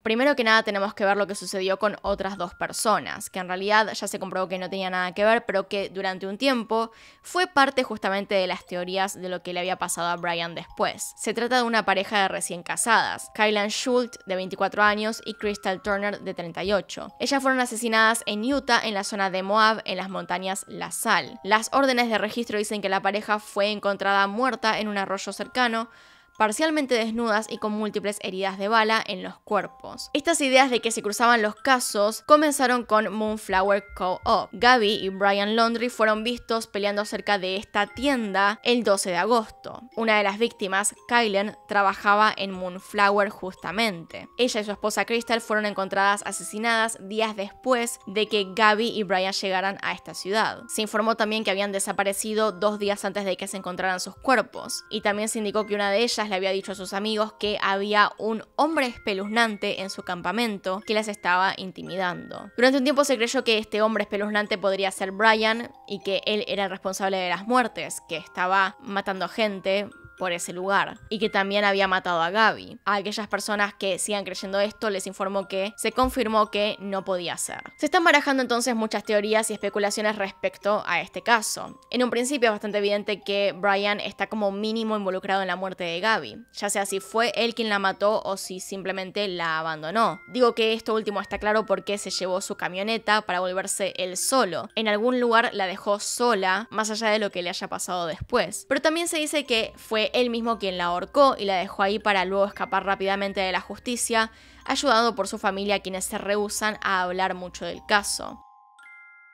Primero que nada tenemos que ver lo que sucedió con otras dos personas, que en realidad ya se comprobó que no tenía nada que ver, pero que durante un tiempo fue parte justamente de las teorías de lo que le había pasado a Brian después. Se trata de una pareja de recién casadas, Kylan Schultz de 24 años y Crystal Turner de 38. Ellas fueron asesinadas en Utah en la zona de Moab en las montañas La Sal. Las órdenes de registro dicen que la pareja fue encontrada muerta en un arroyo cercano parcialmente desnudas y con múltiples heridas de bala en los cuerpos. Estas ideas de que se cruzaban los casos comenzaron con Moonflower Co-op. Gabby y Brian Laundry fueron vistos peleando cerca de esta tienda el 12 de agosto. Una de las víctimas, Kylen, trabajaba en Moonflower justamente. Ella y su esposa Crystal fueron encontradas asesinadas días después de que Gabby y Brian llegaran a esta ciudad. Se informó también que habían desaparecido dos días antes de que se encontraran sus cuerpos, y también se indicó que una de ellas le había dicho a sus amigos que había un hombre espeluznante en su campamento que las estaba intimidando. Durante un tiempo se creyó que este hombre espeluznante podría ser Brian y que él era el responsable de las muertes, que estaba matando a gente por ese lugar y que también había matado a Gaby. A aquellas personas que sigan creyendo esto les informó que se confirmó que no podía ser. Se están barajando entonces muchas teorías y especulaciones respecto a este caso. En un principio es bastante evidente que Brian está como mínimo involucrado en la muerte de Gaby, ya sea si fue él quien la mató o si simplemente la abandonó. Digo que esto último está claro porque se llevó su camioneta para volverse él solo. En algún lugar la dejó sola, más allá de lo que le haya pasado después. Pero también se dice que fue él mismo quien la ahorcó y la dejó ahí para luego escapar rápidamente de la justicia, ayudado por su familia quienes se rehusan a hablar mucho del caso.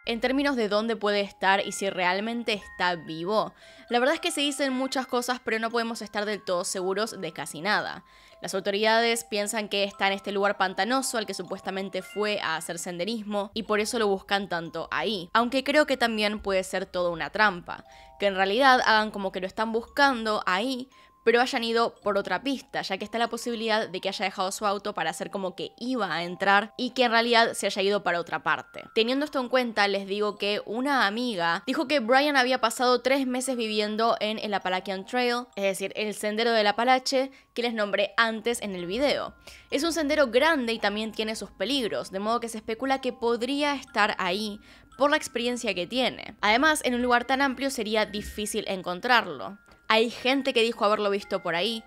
En términos de dónde puede estar y si realmente está vivo, la verdad es que se dicen muchas cosas pero no podemos estar del todo seguros de casi nada. Las autoridades piensan que está en este lugar pantanoso al que supuestamente fue a hacer senderismo y por eso lo buscan tanto ahí, aunque creo que también puede ser toda una trampa, que en realidad hagan como que lo están buscando ahí pero hayan ido por otra pista, ya que está la posibilidad de que haya dejado su auto para hacer como que iba a entrar y que en realidad se haya ido para otra parte. Teniendo esto en cuenta, les digo que una amiga dijo que Brian había pasado tres meses viviendo en el Appalachian Trail, es decir, el sendero del Apalache que les nombré antes en el video. Es un sendero grande y también tiene sus peligros, de modo que se especula que podría estar ahí por la experiencia que tiene. Además, en un lugar tan amplio sería difícil encontrarlo. Hay gente que dijo haberlo visto por ahí,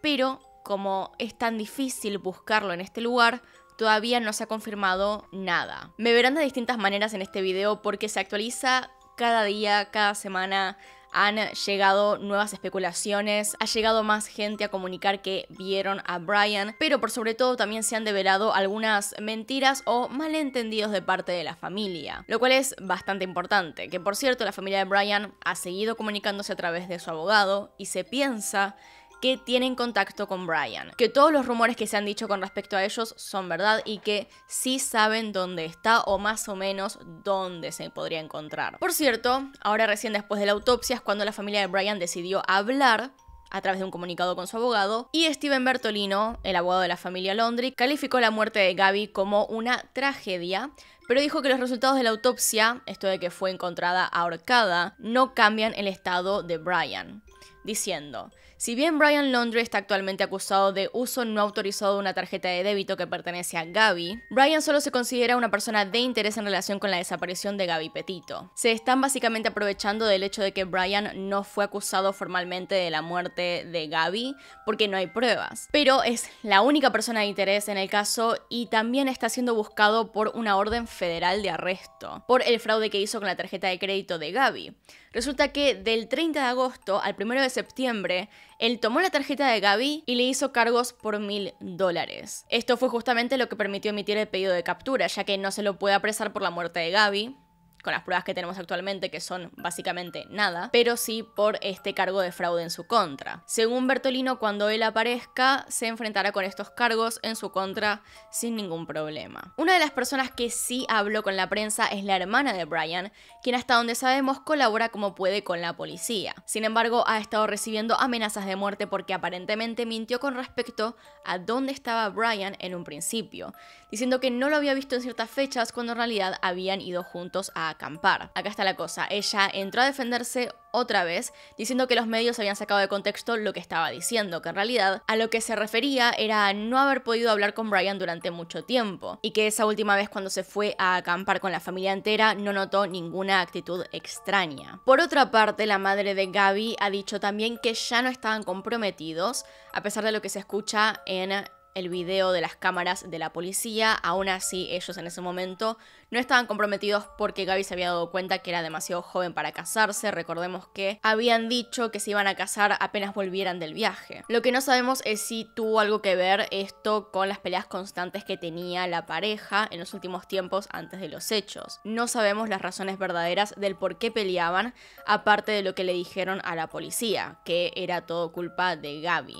pero como es tan difícil buscarlo en este lugar, todavía no se ha confirmado nada. Me verán de distintas maneras en este video porque se actualiza cada día, cada semana, han llegado nuevas especulaciones, ha llegado más gente a comunicar que vieron a Brian, pero por sobre todo también se han develado algunas mentiras o malentendidos de parte de la familia, lo cual es bastante importante, que por cierto la familia de Brian ha seguido comunicándose a través de su abogado y se piensa que tienen contacto con Brian. Que todos los rumores que se han dicho con respecto a ellos son verdad y que sí saben dónde está o más o menos dónde se podría encontrar. Por cierto, ahora recién después de la autopsia es cuando la familia de Brian decidió hablar a través de un comunicado con su abogado, y Steven Bertolino, el abogado de la familia Londry, calificó la muerte de Gaby como una tragedia, pero dijo que los resultados de la autopsia, esto de que fue encontrada ahorcada, no cambian el estado de Brian, diciendo, si bien Brian Laundrie está actualmente acusado de uso no autorizado de una tarjeta de débito que pertenece a Gaby, Brian solo se considera una persona de interés en relación con la desaparición de Gaby Petito. Se están básicamente aprovechando del hecho de que Brian no fue acusado formalmente de la muerte de Gaby porque no hay pruebas, pero es la única persona de interés en el caso y también está siendo buscado por una orden federal de arresto por el fraude que hizo con la tarjeta de crédito de Gaby. Resulta que del 30 de agosto al 1 de septiembre, él tomó la tarjeta de Gaby y le hizo cargos por mil dólares. Esto fue justamente lo que permitió emitir el pedido de captura, ya que no se lo puede apresar por la muerte de Gaby con las pruebas que tenemos actualmente, que son básicamente nada, pero sí por este cargo de fraude en su contra. Según Bertolino, cuando él aparezca, se enfrentará con estos cargos en su contra sin ningún problema. Una de las personas que sí habló con la prensa es la hermana de Brian, quien hasta donde sabemos colabora como puede con la policía. Sin embargo, ha estado recibiendo amenazas de muerte porque aparentemente mintió con respecto a dónde estaba Brian en un principio diciendo que no lo había visto en ciertas fechas cuando en realidad habían ido juntos a acampar. Acá está la cosa, ella entró a defenderse otra vez, diciendo que los medios habían sacado de contexto lo que estaba diciendo, que en realidad a lo que se refería era a no haber podido hablar con Brian durante mucho tiempo, y que esa última vez cuando se fue a acampar con la familia entera no notó ninguna actitud extraña. Por otra parte, la madre de Gaby ha dicho también que ya no estaban comprometidos, a pesar de lo que se escucha en el video de las cámaras de la policía, aún así ellos en ese momento no estaban comprometidos porque Gaby se había dado cuenta que era demasiado joven para casarse, recordemos que habían dicho que se iban a casar apenas volvieran del viaje. Lo que no sabemos es si tuvo algo que ver esto con las peleas constantes que tenía la pareja en los últimos tiempos antes de los hechos. No sabemos las razones verdaderas del por qué peleaban, aparte de lo que le dijeron a la policía, que era todo culpa de Gaby.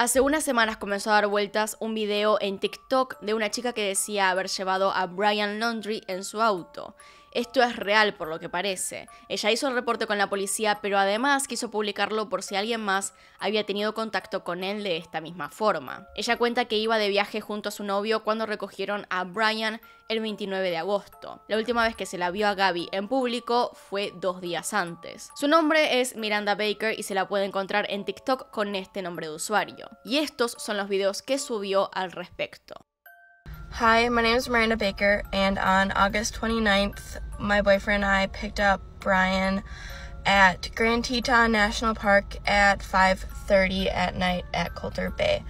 Hace unas semanas comenzó a dar vueltas un video en TikTok de una chica que decía haber llevado a Brian Laundry en su auto. Esto es real por lo que parece. Ella hizo el reporte con la policía, pero además quiso publicarlo por si alguien más había tenido contacto con él de esta misma forma. Ella cuenta que iba de viaje junto a su novio cuando recogieron a Brian el 29 de agosto. La última vez que se la vio a Gaby en público fue dos días antes. Su nombre es Miranda Baker y se la puede encontrar en TikTok con este nombre de usuario. Y estos son los videos que subió al respecto. Hi, my name is Miranda Baker, and on August 29th, my boyfriend and I picked up Brian at Grand Teton National Park at 5:30 at night at Coulter Bay.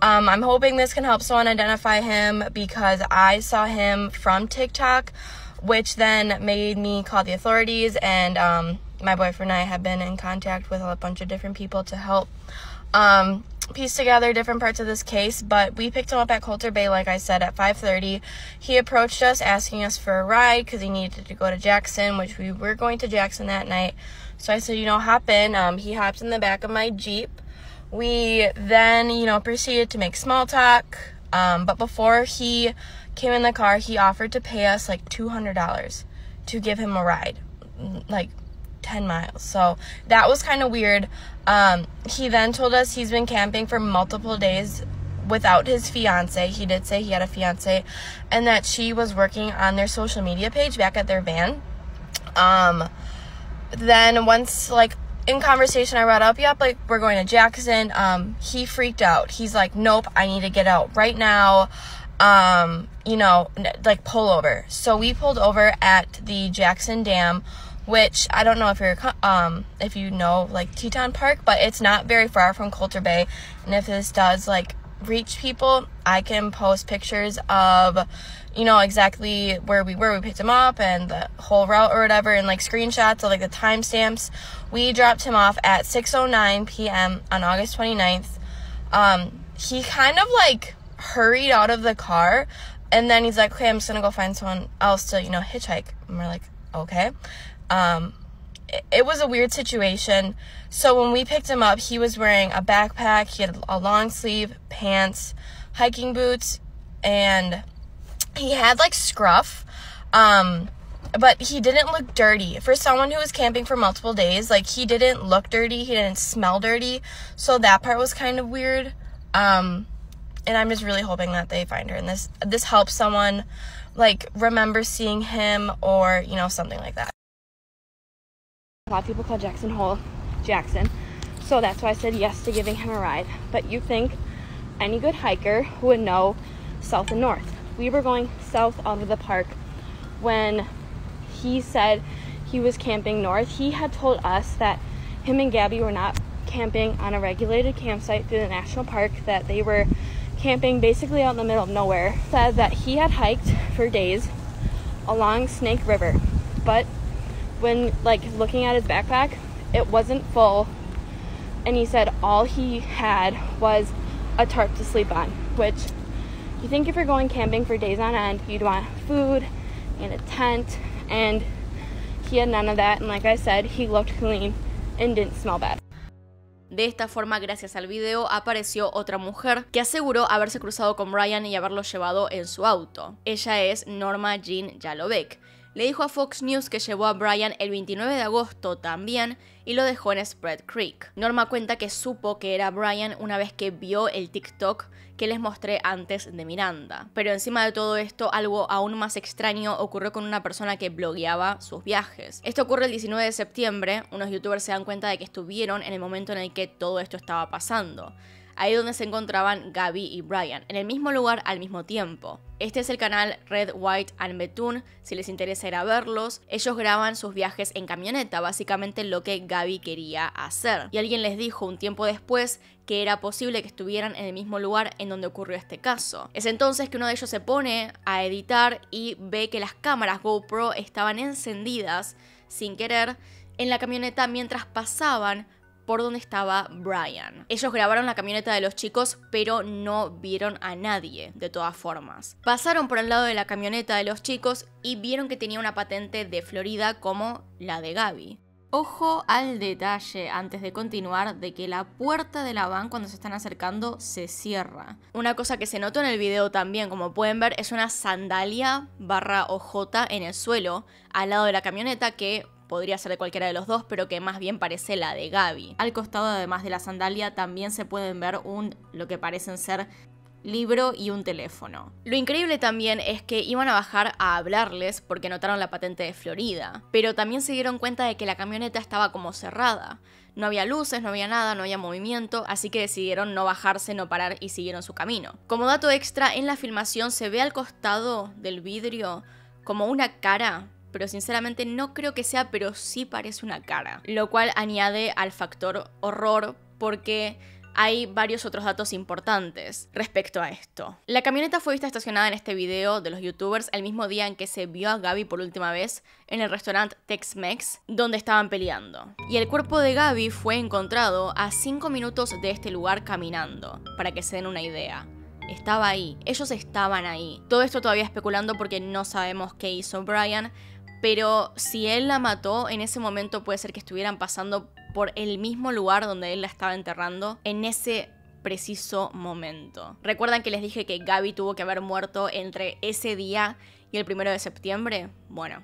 Um, I'm hoping this can help someone identify him because I saw him from TikTok, which then made me call the authorities. And um, my boyfriend and I have been in contact with a bunch of different people to help um, piece together different parts of this case, but we picked him up at Coulter Bay, like I said, at 5.30. He approached us asking us for a ride because he needed to go to Jackson, which we were going to Jackson that night. So I said, you know, hop in. Um, he hopped in the back of my Jeep. We then, you know, proceeded to make small talk. Um, but before he came in the car, he offered to pay us like $200 to give him a ride. Like, 10 miles. So that was kind of weird. Um, he then told us he's been camping for multiple days without his fiance. He did say he had a fiance and that she was working on their social media page back at their van. Um, then once like in conversation I brought up, yep, like we're going to Jackson. Um, he freaked out. He's like, nope, I need to get out right now. Um, you know, like pull over. So we pulled over at the Jackson Dam which I don't know if you're um if you know like Teton Park, but it's not very far from Coulter Bay. And if this does like reach people, I can post pictures of you know exactly where we were, we picked him up and the whole route or whatever and like screenshots of like the timestamps. We dropped him off at 6:09 p.m. on August 29th. Um he kind of like hurried out of the car and then he's like, "Okay, I'm just going to go find someone else to, you know, hitchhike." And we're like, "Okay." Um, it was a weird situation. So when we picked him up, he was wearing a backpack, he had a long sleeve, pants, hiking boots, and he had like scruff. Um, but he didn't look dirty. For someone who was camping for multiple days, like he didn't look dirty, he didn't smell dirty. So that part was kind of weird. Um, and I'm just really hoping that they find her and this this helps someone like remember seeing him or, you know, something like that. A lot of people call Jackson Hole Jackson. So that's why I said yes to giving him a ride. But you think any good hiker would know south and north. We were going south out of the park when he said he was camping north. He had told us that him and Gabby were not camping on a regulated campsite through the national park, that they were camping basically out in the middle of nowhere. Said that he had hiked for days along Snake River, but when like looking at his backpack, it wasn't full. And he said all he had was a tarp to sleep on, which you think if you're going camping for days on end, you'd want food and a tent. And he had none of that. And like I said, he looked clean and didn't smell bad. De esta forma, gracias al video, apareció otra mujer que aseguró haberse cruzado con Brian y haberlo llevado en su auto. Ella es Norma Jean Jalovec. le dijo a Fox News que llevó a Brian el 29 de agosto también y lo dejó en Spread Creek. Norma cuenta que supo que era Brian una vez que vio el TikTok que les mostré antes de Miranda. Pero encima de todo esto, algo aún más extraño ocurrió con una persona que blogueaba sus viajes. Esto ocurre el 19 de septiembre, unos youtubers se dan cuenta de que estuvieron en el momento en el que todo esto estaba pasando ahí donde se encontraban Gaby y Brian, en el mismo lugar al mismo tiempo. Este es el canal Red, White and Betune. si les interesa ir verlos. Ellos graban sus viajes en camioneta, básicamente lo que Gaby quería hacer. Y alguien les dijo un tiempo después que era posible que estuvieran en el mismo lugar en donde ocurrió este caso. Es entonces que uno de ellos se pone a editar y ve que las cámaras GoPro estaban encendidas sin querer en la camioneta mientras pasaban por donde estaba Brian. Ellos grabaron la camioneta de los chicos, pero no vieron a nadie, de todas formas. Pasaron por el lado de la camioneta de los chicos y vieron que tenía una patente de Florida como la de Gaby. Ojo al detalle antes de continuar de que la puerta de la van cuando se están acercando se cierra. Una cosa que se notó en el video también, como pueden ver, es una sandalia barra OJ en el suelo al lado de la camioneta que podría ser de cualquiera de los dos, pero que más bien parece la de Gaby. Al costado, además de la sandalia, también se pueden ver un, lo que parecen ser libro y un teléfono. Lo increíble también es que iban a bajar a hablarles porque notaron la patente de Florida, pero también se dieron cuenta de que la camioneta estaba como cerrada. No había luces, no había nada, no había movimiento, así que decidieron no bajarse, no parar y siguieron su camino. Como dato extra, en la filmación se ve al costado del vidrio como una cara pero sinceramente no creo que sea, pero sí parece una cara. Lo cual añade al factor horror porque hay varios otros datos importantes respecto a esto. La camioneta fue vista estacionada en este video de los youtubers el mismo día en que se vio a Gaby por última vez en el restaurante Tex-Mex donde estaban peleando. Y el cuerpo de Gaby fue encontrado a 5 minutos de este lugar caminando, para que se den una idea. Estaba ahí, ellos estaban ahí. Todo esto todavía especulando porque no sabemos qué hizo Brian, pero si él la mató, en ese momento puede ser que estuvieran pasando por el mismo lugar donde él la estaba enterrando, en ese preciso momento. ¿Recuerdan que les dije que Gaby tuvo que haber muerto entre ese día y el primero de septiembre? Bueno,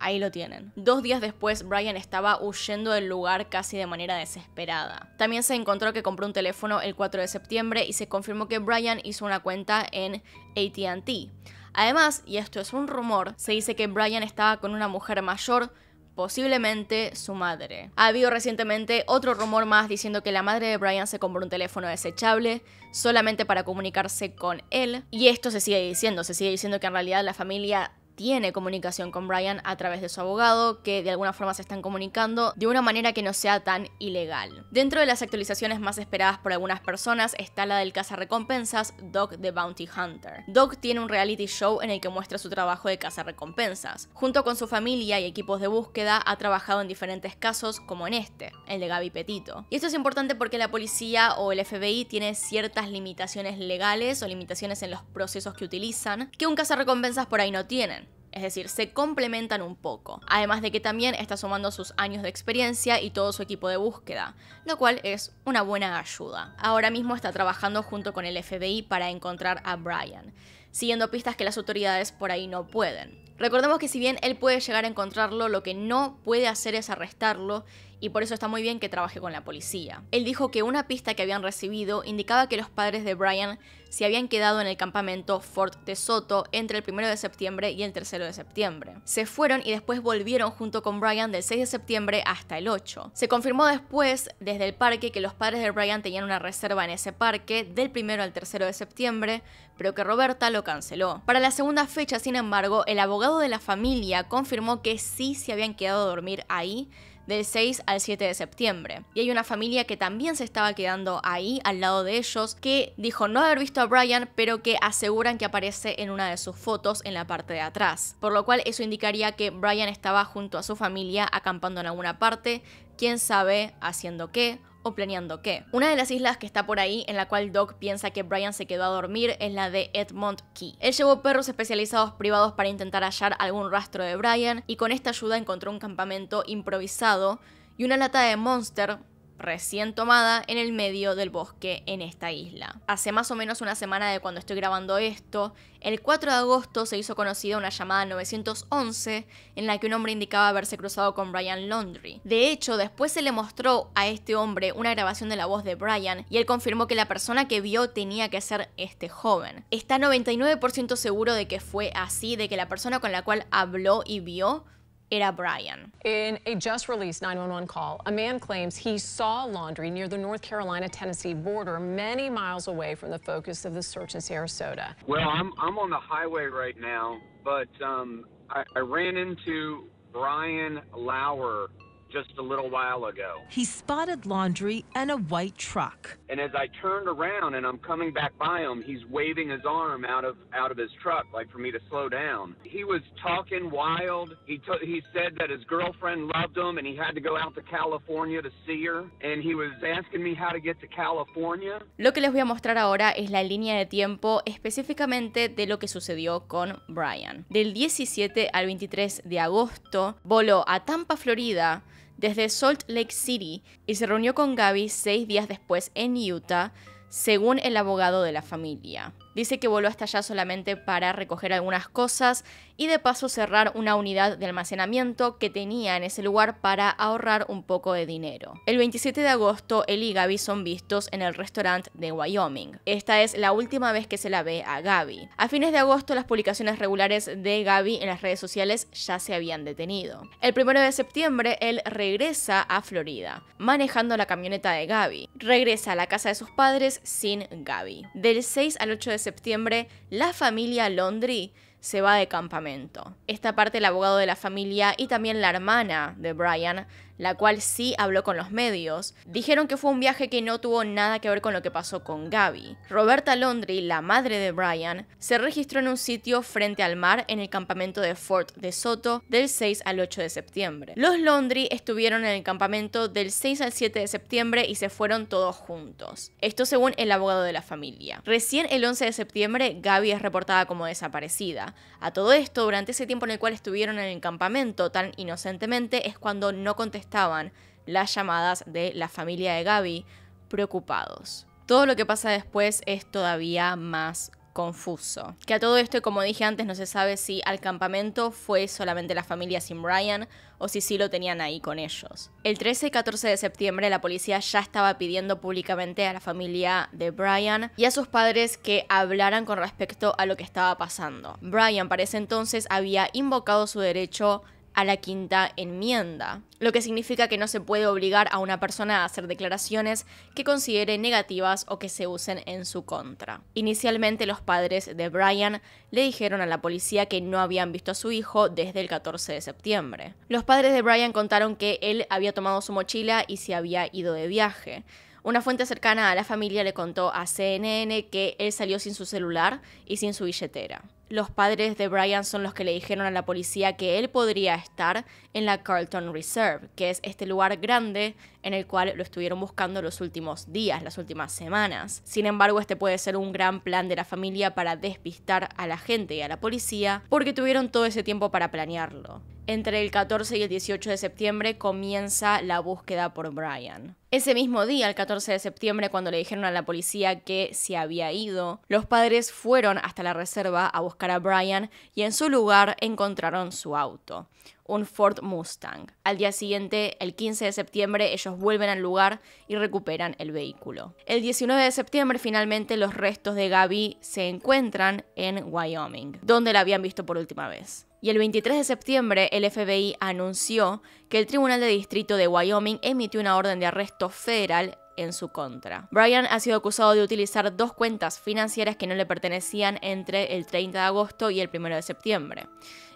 Ahí lo tienen. Dos días después, Brian estaba huyendo del lugar casi de manera desesperada. También se encontró que compró un teléfono el 4 de septiembre y se confirmó que Brian hizo una cuenta en ATT. Además, y esto es un rumor, se dice que Brian estaba con una mujer mayor, posiblemente su madre. Ha habido recientemente otro rumor más diciendo que la madre de Brian se compró un teléfono desechable solamente para comunicarse con él. Y esto se sigue diciendo, se sigue diciendo que en realidad la familia tiene comunicación con Brian a través de su abogado, que de alguna forma se están comunicando de una manera que no sea tan ilegal. Dentro de las actualizaciones más esperadas por algunas personas está la del cazarrecompensas Doc the Bounty Hunter. Doc tiene un reality show en el que muestra su trabajo de recompensas Junto con su familia y equipos de búsqueda ha trabajado en diferentes casos como en este, el de Gaby Petito. Y esto es importante porque la policía o el FBI tiene ciertas limitaciones legales o limitaciones en los procesos que utilizan que un cazarrecompensas por ahí no tienen. Es decir, se complementan un poco. Además de que también está sumando sus años de experiencia y todo su equipo de búsqueda, lo cual es una buena ayuda. Ahora mismo está trabajando junto con el FBI para encontrar a Brian, siguiendo pistas que las autoridades por ahí no pueden. Recordemos que si bien él puede llegar a encontrarlo, lo que no puede hacer es arrestarlo y por eso está muy bien que trabaje con la policía. Él dijo que una pista que habían recibido indicaba que los padres de Brian se habían quedado en el campamento Fort de Soto entre el 1 de septiembre y el 3 de septiembre. Se fueron y después volvieron junto con Brian del 6 de septiembre hasta el 8. Se confirmó después desde el parque que los padres de Brian tenían una reserva en ese parque del 1 al 3 de septiembre, pero que Roberta lo canceló. Para la segunda fecha, sin embargo, el abogado de la familia confirmó que sí se habían quedado a dormir ahí del 6 al 7 de septiembre. Y hay una familia que también se estaba quedando ahí al lado de ellos que dijo no haber visto a Brian pero que aseguran que aparece en una de sus fotos en la parte de atrás. Por lo cual eso indicaría que Brian estaba junto a su familia acampando en alguna parte, quién sabe haciendo qué planeando qué. Una de las islas que está por ahí en la cual Doc piensa que Brian se quedó a dormir es la de Edmond Key. Él llevó perros especializados privados para intentar hallar algún rastro de Brian y con esta ayuda encontró un campamento improvisado y una lata de Monster recién tomada en el medio del bosque en esta isla. Hace más o menos una semana de cuando estoy grabando esto, el 4 de agosto se hizo conocida una llamada 911 en la que un hombre indicaba haberse cruzado con Brian Laundry. De hecho, después se le mostró a este hombre una grabación de la voz de Brian y él confirmó que la persona que vio tenía que ser este joven. Está 99% seguro de que fue así, de que la persona con la cual habló y vio era Brian. In a just released 911 call, a man claims he saw laundry near the North Carolina Tennessee border, many miles away from the focus of the search in Sarasota. Well, I'm, I'm on the highway right now, but um, I, I ran into Brian Lauer just a little while ago. He spotted laundry and a white truck. And as I turned around and I'm coming back by him, he's waving his arm out of out of his truck, like for me to slow down. He was talking wild. He t- he said that his girlfriend loved him and he had to go out to California to see her. And he was asking me how to get to California. Lo que les voy a mostrar ahora es la línea de tiempo específicamente de lo que sucedió con Brian. Del 17 al 23 de agosto voló a Tampa, Florida desde Salt Lake City y se reunió con Gaby seis días después en Utah, según el abogado de la familia. Dice que voló hasta allá solamente para recoger algunas cosas y de paso cerrar una unidad de almacenamiento que tenía en ese lugar para ahorrar un poco de dinero. El 27 de agosto, él y Gaby son vistos en el restaurante de Wyoming. Esta es la última vez que se la ve a Gaby. A fines de agosto, las publicaciones regulares de Gaby en las redes sociales ya se habían detenido. El 1 de septiembre, él regresa a Florida, manejando la camioneta de Gaby. Regresa a la casa de sus padres sin Gaby. Del 6 al 8 de septiembre, septiembre, la familia Londry se va de campamento. Esta parte el abogado de la familia y también la hermana de Brian la cual sí habló con los medios, dijeron que fue un viaje que no tuvo nada que ver con lo que pasó con Gaby. Roberta Laundry, la madre de Brian, se registró en un sitio frente al mar en el campamento de Fort de Soto del 6 al 8 de septiembre. Los Laundry estuvieron en el campamento del 6 al 7 de septiembre y se fueron todos juntos. Esto según el abogado de la familia. Recién el 11 de septiembre, Gaby es reportada como desaparecida. A todo esto, durante ese tiempo en el cual estuvieron en el campamento tan inocentemente, es cuando no contestaron estaban las llamadas de la familia de Gaby preocupados. Todo lo que pasa después es todavía más confuso. Que a todo esto, como dije antes, no se sabe si al campamento fue solamente la familia sin Brian o si sí lo tenían ahí con ellos. El 13 y 14 de septiembre la policía ya estaba pidiendo públicamente a la familia de Brian y a sus padres que hablaran con respecto a lo que estaba pasando. Brian para ese entonces había invocado su derecho a la quinta enmienda, lo que significa que no se puede obligar a una persona a hacer declaraciones que considere negativas o que se usen en su contra. Inicialmente los padres de Brian le dijeron a la policía que no habían visto a su hijo desde el 14 de septiembre. Los padres de Brian contaron que él había tomado su mochila y se había ido de viaje. Una fuente cercana a la familia le contó a CNN que él salió sin su celular y sin su billetera los padres de Brian son los que le dijeron a la policía que él podría estar en la Carlton Reserve, que es este lugar grande en el cual lo estuvieron buscando los últimos días, las últimas semanas. Sin embargo, este puede ser un gran plan de la familia para despistar a la gente y a la policía, porque tuvieron todo ese tiempo para planearlo. Entre el 14 y el 18 de septiembre comienza la búsqueda por Brian. Ese mismo día, el 14 de septiembre, cuando le dijeron a la policía que se había ido, los padres fueron hasta la reserva a buscar buscar a Brian y en su lugar encontraron su auto, un Ford Mustang. Al día siguiente, el 15 de septiembre, ellos vuelven al lugar y recuperan el vehículo. El 19 de septiembre, finalmente, los restos de Gaby se encuentran en Wyoming, donde la habían visto por última vez. Y el 23 de septiembre el FBI anunció que el Tribunal de Distrito de Wyoming emitió una orden de arresto federal en su contra. Brian ha sido acusado de utilizar dos cuentas financieras que no le pertenecían entre el 30 de agosto y el 1 de septiembre.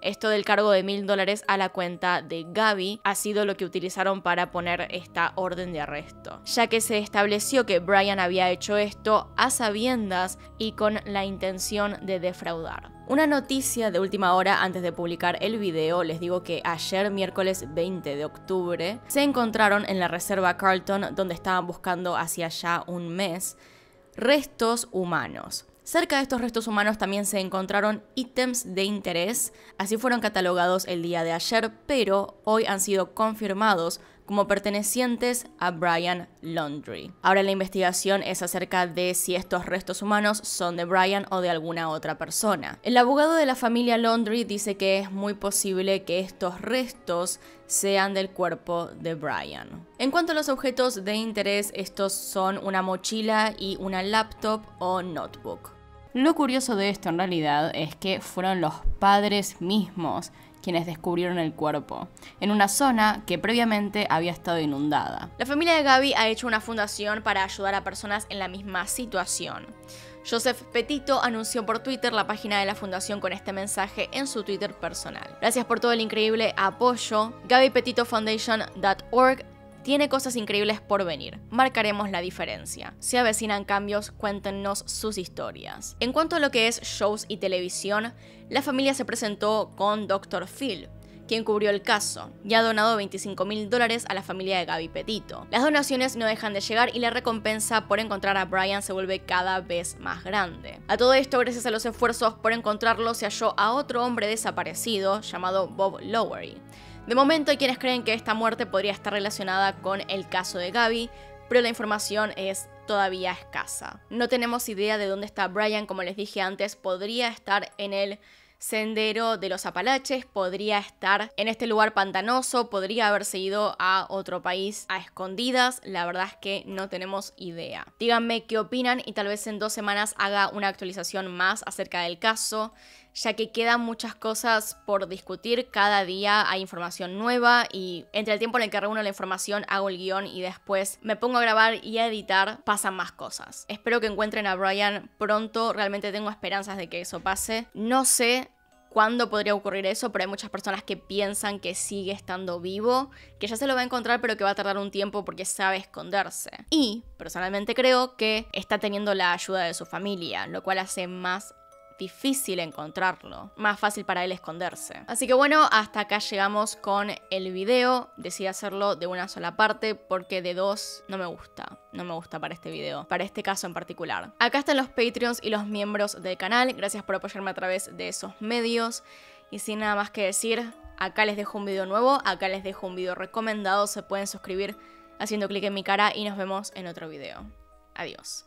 Esto del cargo de mil dólares a la cuenta de Gaby ha sido lo que utilizaron para poner esta orden de arresto, ya que se estableció que Brian había hecho esto a sabiendas y con la intención de defraudar. Una noticia de última hora antes de publicar el video, les digo que ayer miércoles 20 de octubre se encontraron en la reserva Carlton donde estaban buscando hacia ya un mes restos humanos. Cerca de estos restos humanos también se encontraron ítems de interés, así fueron catalogados el día de ayer, pero hoy han sido confirmados como pertenecientes a Brian Laundrie. Ahora la investigación es acerca de si estos restos humanos son de Brian o de alguna otra persona. El abogado de la familia Laundrie dice que es muy posible que estos restos sean del cuerpo de Brian. En cuanto a los objetos de interés, estos son una mochila y una laptop o notebook. Lo curioso de esto en realidad es que fueron los padres mismos quienes descubrieron el cuerpo, en una zona que previamente había estado inundada. La familia de Gaby ha hecho una fundación para ayudar a personas en la misma situación. Joseph Petito anunció por Twitter la página de la fundación con este mensaje en su Twitter personal. Gracias por todo el increíble apoyo. GabyPetitoFoundation.org tiene cosas increíbles por venir. Marcaremos la diferencia. si avecinan cambios, cuéntenos sus historias. En cuanto a lo que es shows y televisión, la familia se presentó con Dr. Phil, quien cubrió el caso, y ha donado 25 mil dólares a la familia de Gaby Petito. Las donaciones no dejan de llegar y la recompensa por encontrar a Brian se vuelve cada vez más grande. A todo esto, gracias a los esfuerzos por encontrarlo, se halló a otro hombre desaparecido llamado Bob Lowery de momento hay quienes creen que esta muerte podría estar relacionada con el caso de Gaby, pero la información es todavía escasa. No tenemos idea de dónde está Brian, como les dije antes, podría estar en el sendero de los Apalaches, podría estar en este lugar pantanoso, podría haberse ido a otro país a escondidas, la verdad es que no tenemos idea. Díganme qué opinan y tal vez en dos semanas haga una actualización más acerca del caso ya que quedan muchas cosas por discutir, cada día hay información nueva y entre el tiempo en el que reúno la información hago el guión y después me pongo a grabar y a editar, pasan más cosas. Espero que encuentren a Brian pronto, realmente tengo esperanzas de que eso pase. No sé cuándo podría ocurrir eso, pero hay muchas personas que piensan que sigue estando vivo, que ya se lo va a encontrar, pero que va a tardar un tiempo porque sabe esconderse. Y personalmente creo que está teniendo la ayuda de su familia, lo cual hace más difícil encontrarlo, más fácil para él esconderse. Así que bueno, hasta acá llegamos con el video, decidí hacerlo de una sola parte porque de dos no me gusta, no me gusta para este video, para este caso en particular. Acá están los Patreons y los miembros del canal, gracias por apoyarme a través de esos medios y sin nada más que decir, acá les dejo un video nuevo, acá les dejo un video recomendado, se pueden suscribir haciendo clic en mi cara y nos vemos en otro video. Adiós.